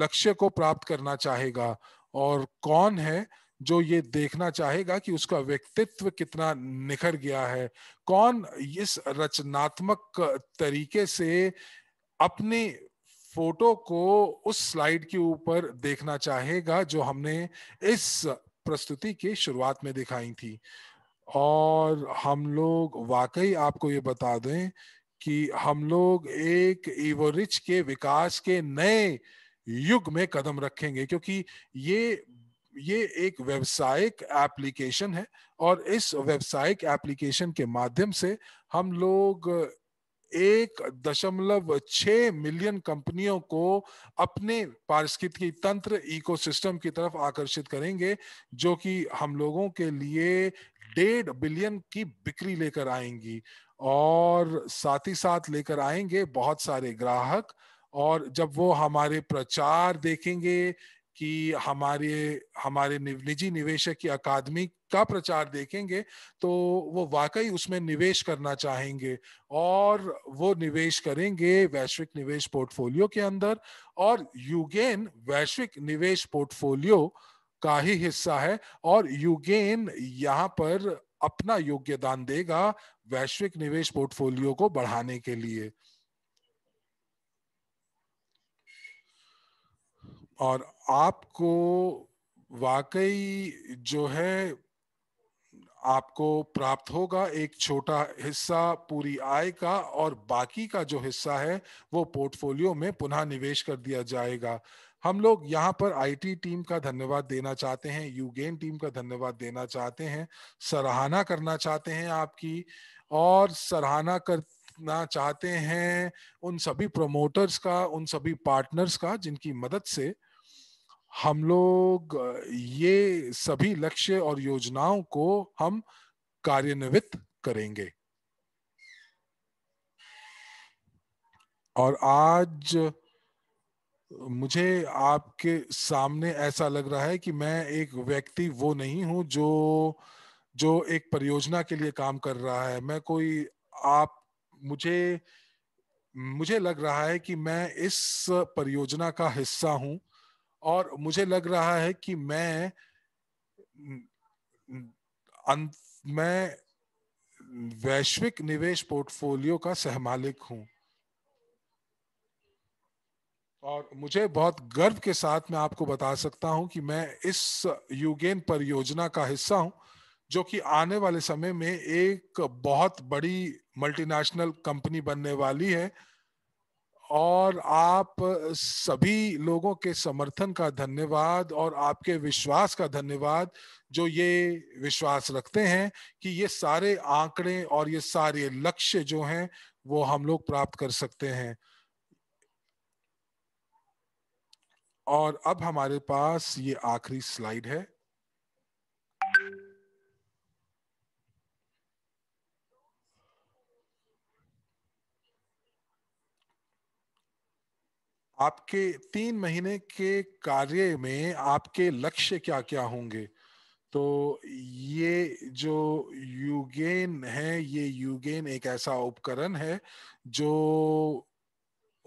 A: लक्ष्य को प्राप्त करना चाहेगा और कौन है जो ये देखना चाहेगा कि उसका व्यक्तित्व कितना निखर गया है कौन इस रचनात्मक तरीके से अपनी फोटो को उस स्लाइड के ऊपर देखना चाहेगा जो हमने इस प्रस्तुति के शुरुआत में दिखाई थी और हम लोग वाकई आपको ये बता दें कि हम लोग एक ईवोरिच के विकास के नए युग में कदम रखेंगे क्योंकि ये ये एक व्यवसायिक एप्लीकेशन है और इस व्यवसायिक एप्लीकेशन के माध्यम से हम लोग एक दशमलव छ मिलियन कंपनियों को अपने पारिस्थितिकी तंत्र इकोसिस्टम की तरफ आकर्षित करेंगे जो कि हम लोगों के लिए डेढ़ बिलियन की बिक्री लेकर आएंगी और साथ ही साथ लेकर आएंगे बहुत सारे ग्राहक और जब वो हमारे प्रचार देखेंगे कि हमारे हमारे निजी निवेशक की अकादमी का प्रचार देखेंगे तो वो वाकई उसमें निवेश करना चाहेंगे और वो निवेश करेंगे वैश्विक निवेश पोर्टफोलियो के अंदर और यूगेन वैश्विक निवेश पोर्टफोलियो का ही हिस्सा है और यूगेन यहाँ पर अपना योग्यदान देगा वैश्विक निवेश पोर्टफोलियो को बढ़ाने के लिए और आपको वाकई जो है आपको प्राप्त होगा एक छोटा हिस्सा पूरी आय का और बाकी का जो हिस्सा है वो पोर्टफोलियो में पुनः निवेश कर दिया जाएगा हम लोग यहाँ पर आईटी टीम का धन्यवाद देना चाहते हैं यूगेन टीम का धन्यवाद देना चाहते हैं सराहना करना चाहते हैं आपकी और सराहना कर ना चाहते हैं उन सभी प्रमोटर्स का उन सभी पार्टनर्स का जिनकी मदद से हम लोग ये सभी लक्ष्य और योजनाओं को हम कार्यान्वित करेंगे और आज मुझे आपके सामने ऐसा लग रहा है कि मैं एक व्यक्ति वो नहीं हूं जो जो एक परियोजना के लिए काम कर रहा है मैं कोई आप मुझे मुझे लग रहा है कि मैं इस परियोजना का हिस्सा हूं और मुझे लग रहा है कि मैं अंत मैं वैश्विक निवेश पोर्टफोलियो का सहमालिक हूं और मुझे बहुत गर्व के साथ मैं आपको बता सकता हूं कि मैं इस युगेन परियोजना का हिस्सा हूं जो कि आने वाले समय में एक बहुत बड़ी मल्टीनेशनल कंपनी बनने वाली है और आप सभी लोगों के समर्थन का धन्यवाद और आपके विश्वास का धन्यवाद जो ये विश्वास रखते हैं कि ये सारे आंकड़े और ये सारे लक्ष्य जो हैं वो हम लोग प्राप्त कर सकते हैं और अब हमारे पास ये आखिरी स्लाइड है आपके तीन महीने के कार्य में आपके लक्ष्य क्या क्या होंगे तो ये जो युगेन है ये युगेन एक ऐसा उपकरण है जो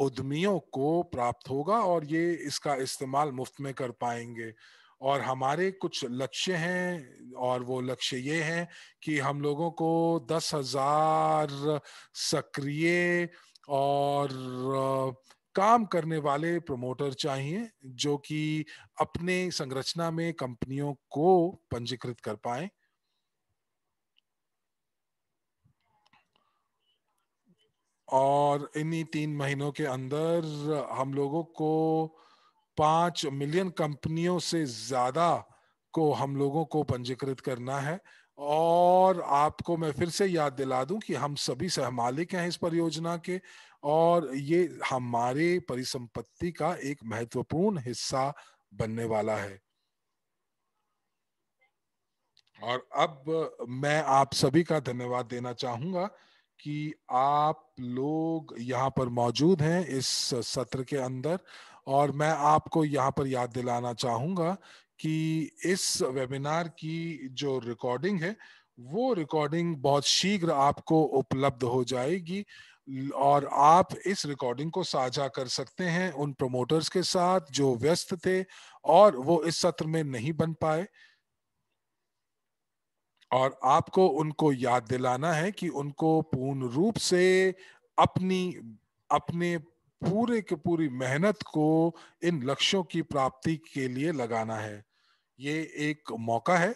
A: उद्यमियों को प्राप्त होगा और ये इसका इस्तेमाल मुफ्त में कर पाएंगे और हमारे कुछ लक्ष्य हैं और वो लक्ष्य ये हैं कि हम लोगों को दस हजार सक्रिय और काम करने वाले प्रमोटर चाहिए जो कि अपने संरचना में कंपनियों को पंजीकृत कर पाए और इन्हीं तीन महीनों के अंदर हम लोगों को पांच मिलियन कंपनियों से ज्यादा को हम लोगों को पंजीकृत करना है और आपको मैं फिर से याद दिला दूं कि हम सभी सहमालिक हैं इस परियोजना के और ये हमारे परिसंपत्ति का एक महत्वपूर्ण हिस्सा बनने वाला है और अब मैं आप सभी का धन्यवाद देना चाहूंगा कि आप लोग यहाँ पर मौजूद हैं इस सत्र के अंदर और मैं आपको यहाँ पर याद दिलाना चाहूंगा कि इस वेबिनार की जो रिकॉर्डिंग है वो रिकॉर्डिंग बहुत शीघ्र आपको उपलब्ध हो जाएगी और आप इस रिकॉर्डिंग को साझा कर सकते हैं उन प्रमोटर्स के साथ जो व्यस्त थे और वो इस सत्र में नहीं बन पाए और आपको उनको याद दिलाना है कि उनको पूर्ण रूप से अपनी अपने पूरे के पूरी मेहनत को इन लक्ष्यों की प्राप्ति के लिए लगाना है ये एक मौका है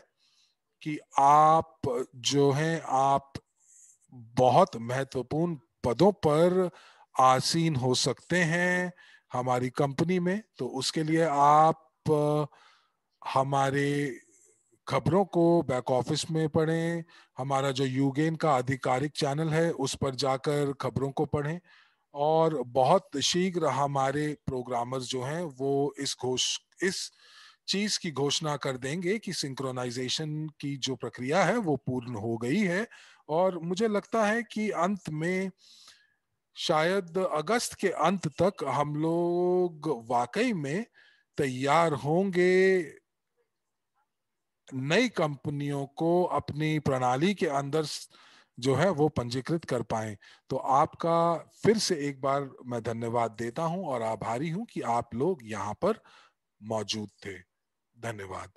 A: कि आप जो हैं आप बहुत महत्वपूर्ण पदों पर आसीन हो सकते हैं हमारी कंपनी में तो उसके लिए आप हमारे खबरों को बैक ऑफिस में पढ़ें हमारा जो यूगेन का आधिकारिक चैनल है उस पर जाकर खबरों को पढ़ें और बहुत शीघ्र हमारे प्रोग्रामर्स जो हैं वो इस घोष इस चीज की घोषणा कर देंगे कि सिंक्रोनाइजेशन की जो प्रक्रिया है वो पूर्ण हो गई है और मुझे लगता है कि अंत में शायद अगस्त के अंत तक हम लोग वाकई में तैयार होंगे नई कंपनियों को अपनी प्रणाली के अंदर जो है वो पंजीकृत कर पाए तो आपका फिर से एक बार मैं धन्यवाद देता हूं और आभारी हूं कि आप लोग यहाँ पर मौजूद थे धन्यवाद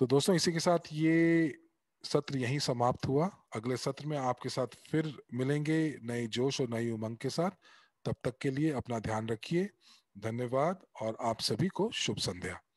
A: तो दोस्तों इसी के साथ ये सत्र यहीं समाप्त हुआ अगले सत्र में आपके साथ फिर मिलेंगे नए जोश और नई उमंग के साथ तब तक के लिए अपना ध्यान रखिए धन्यवाद और आप सभी को शुभ संध्या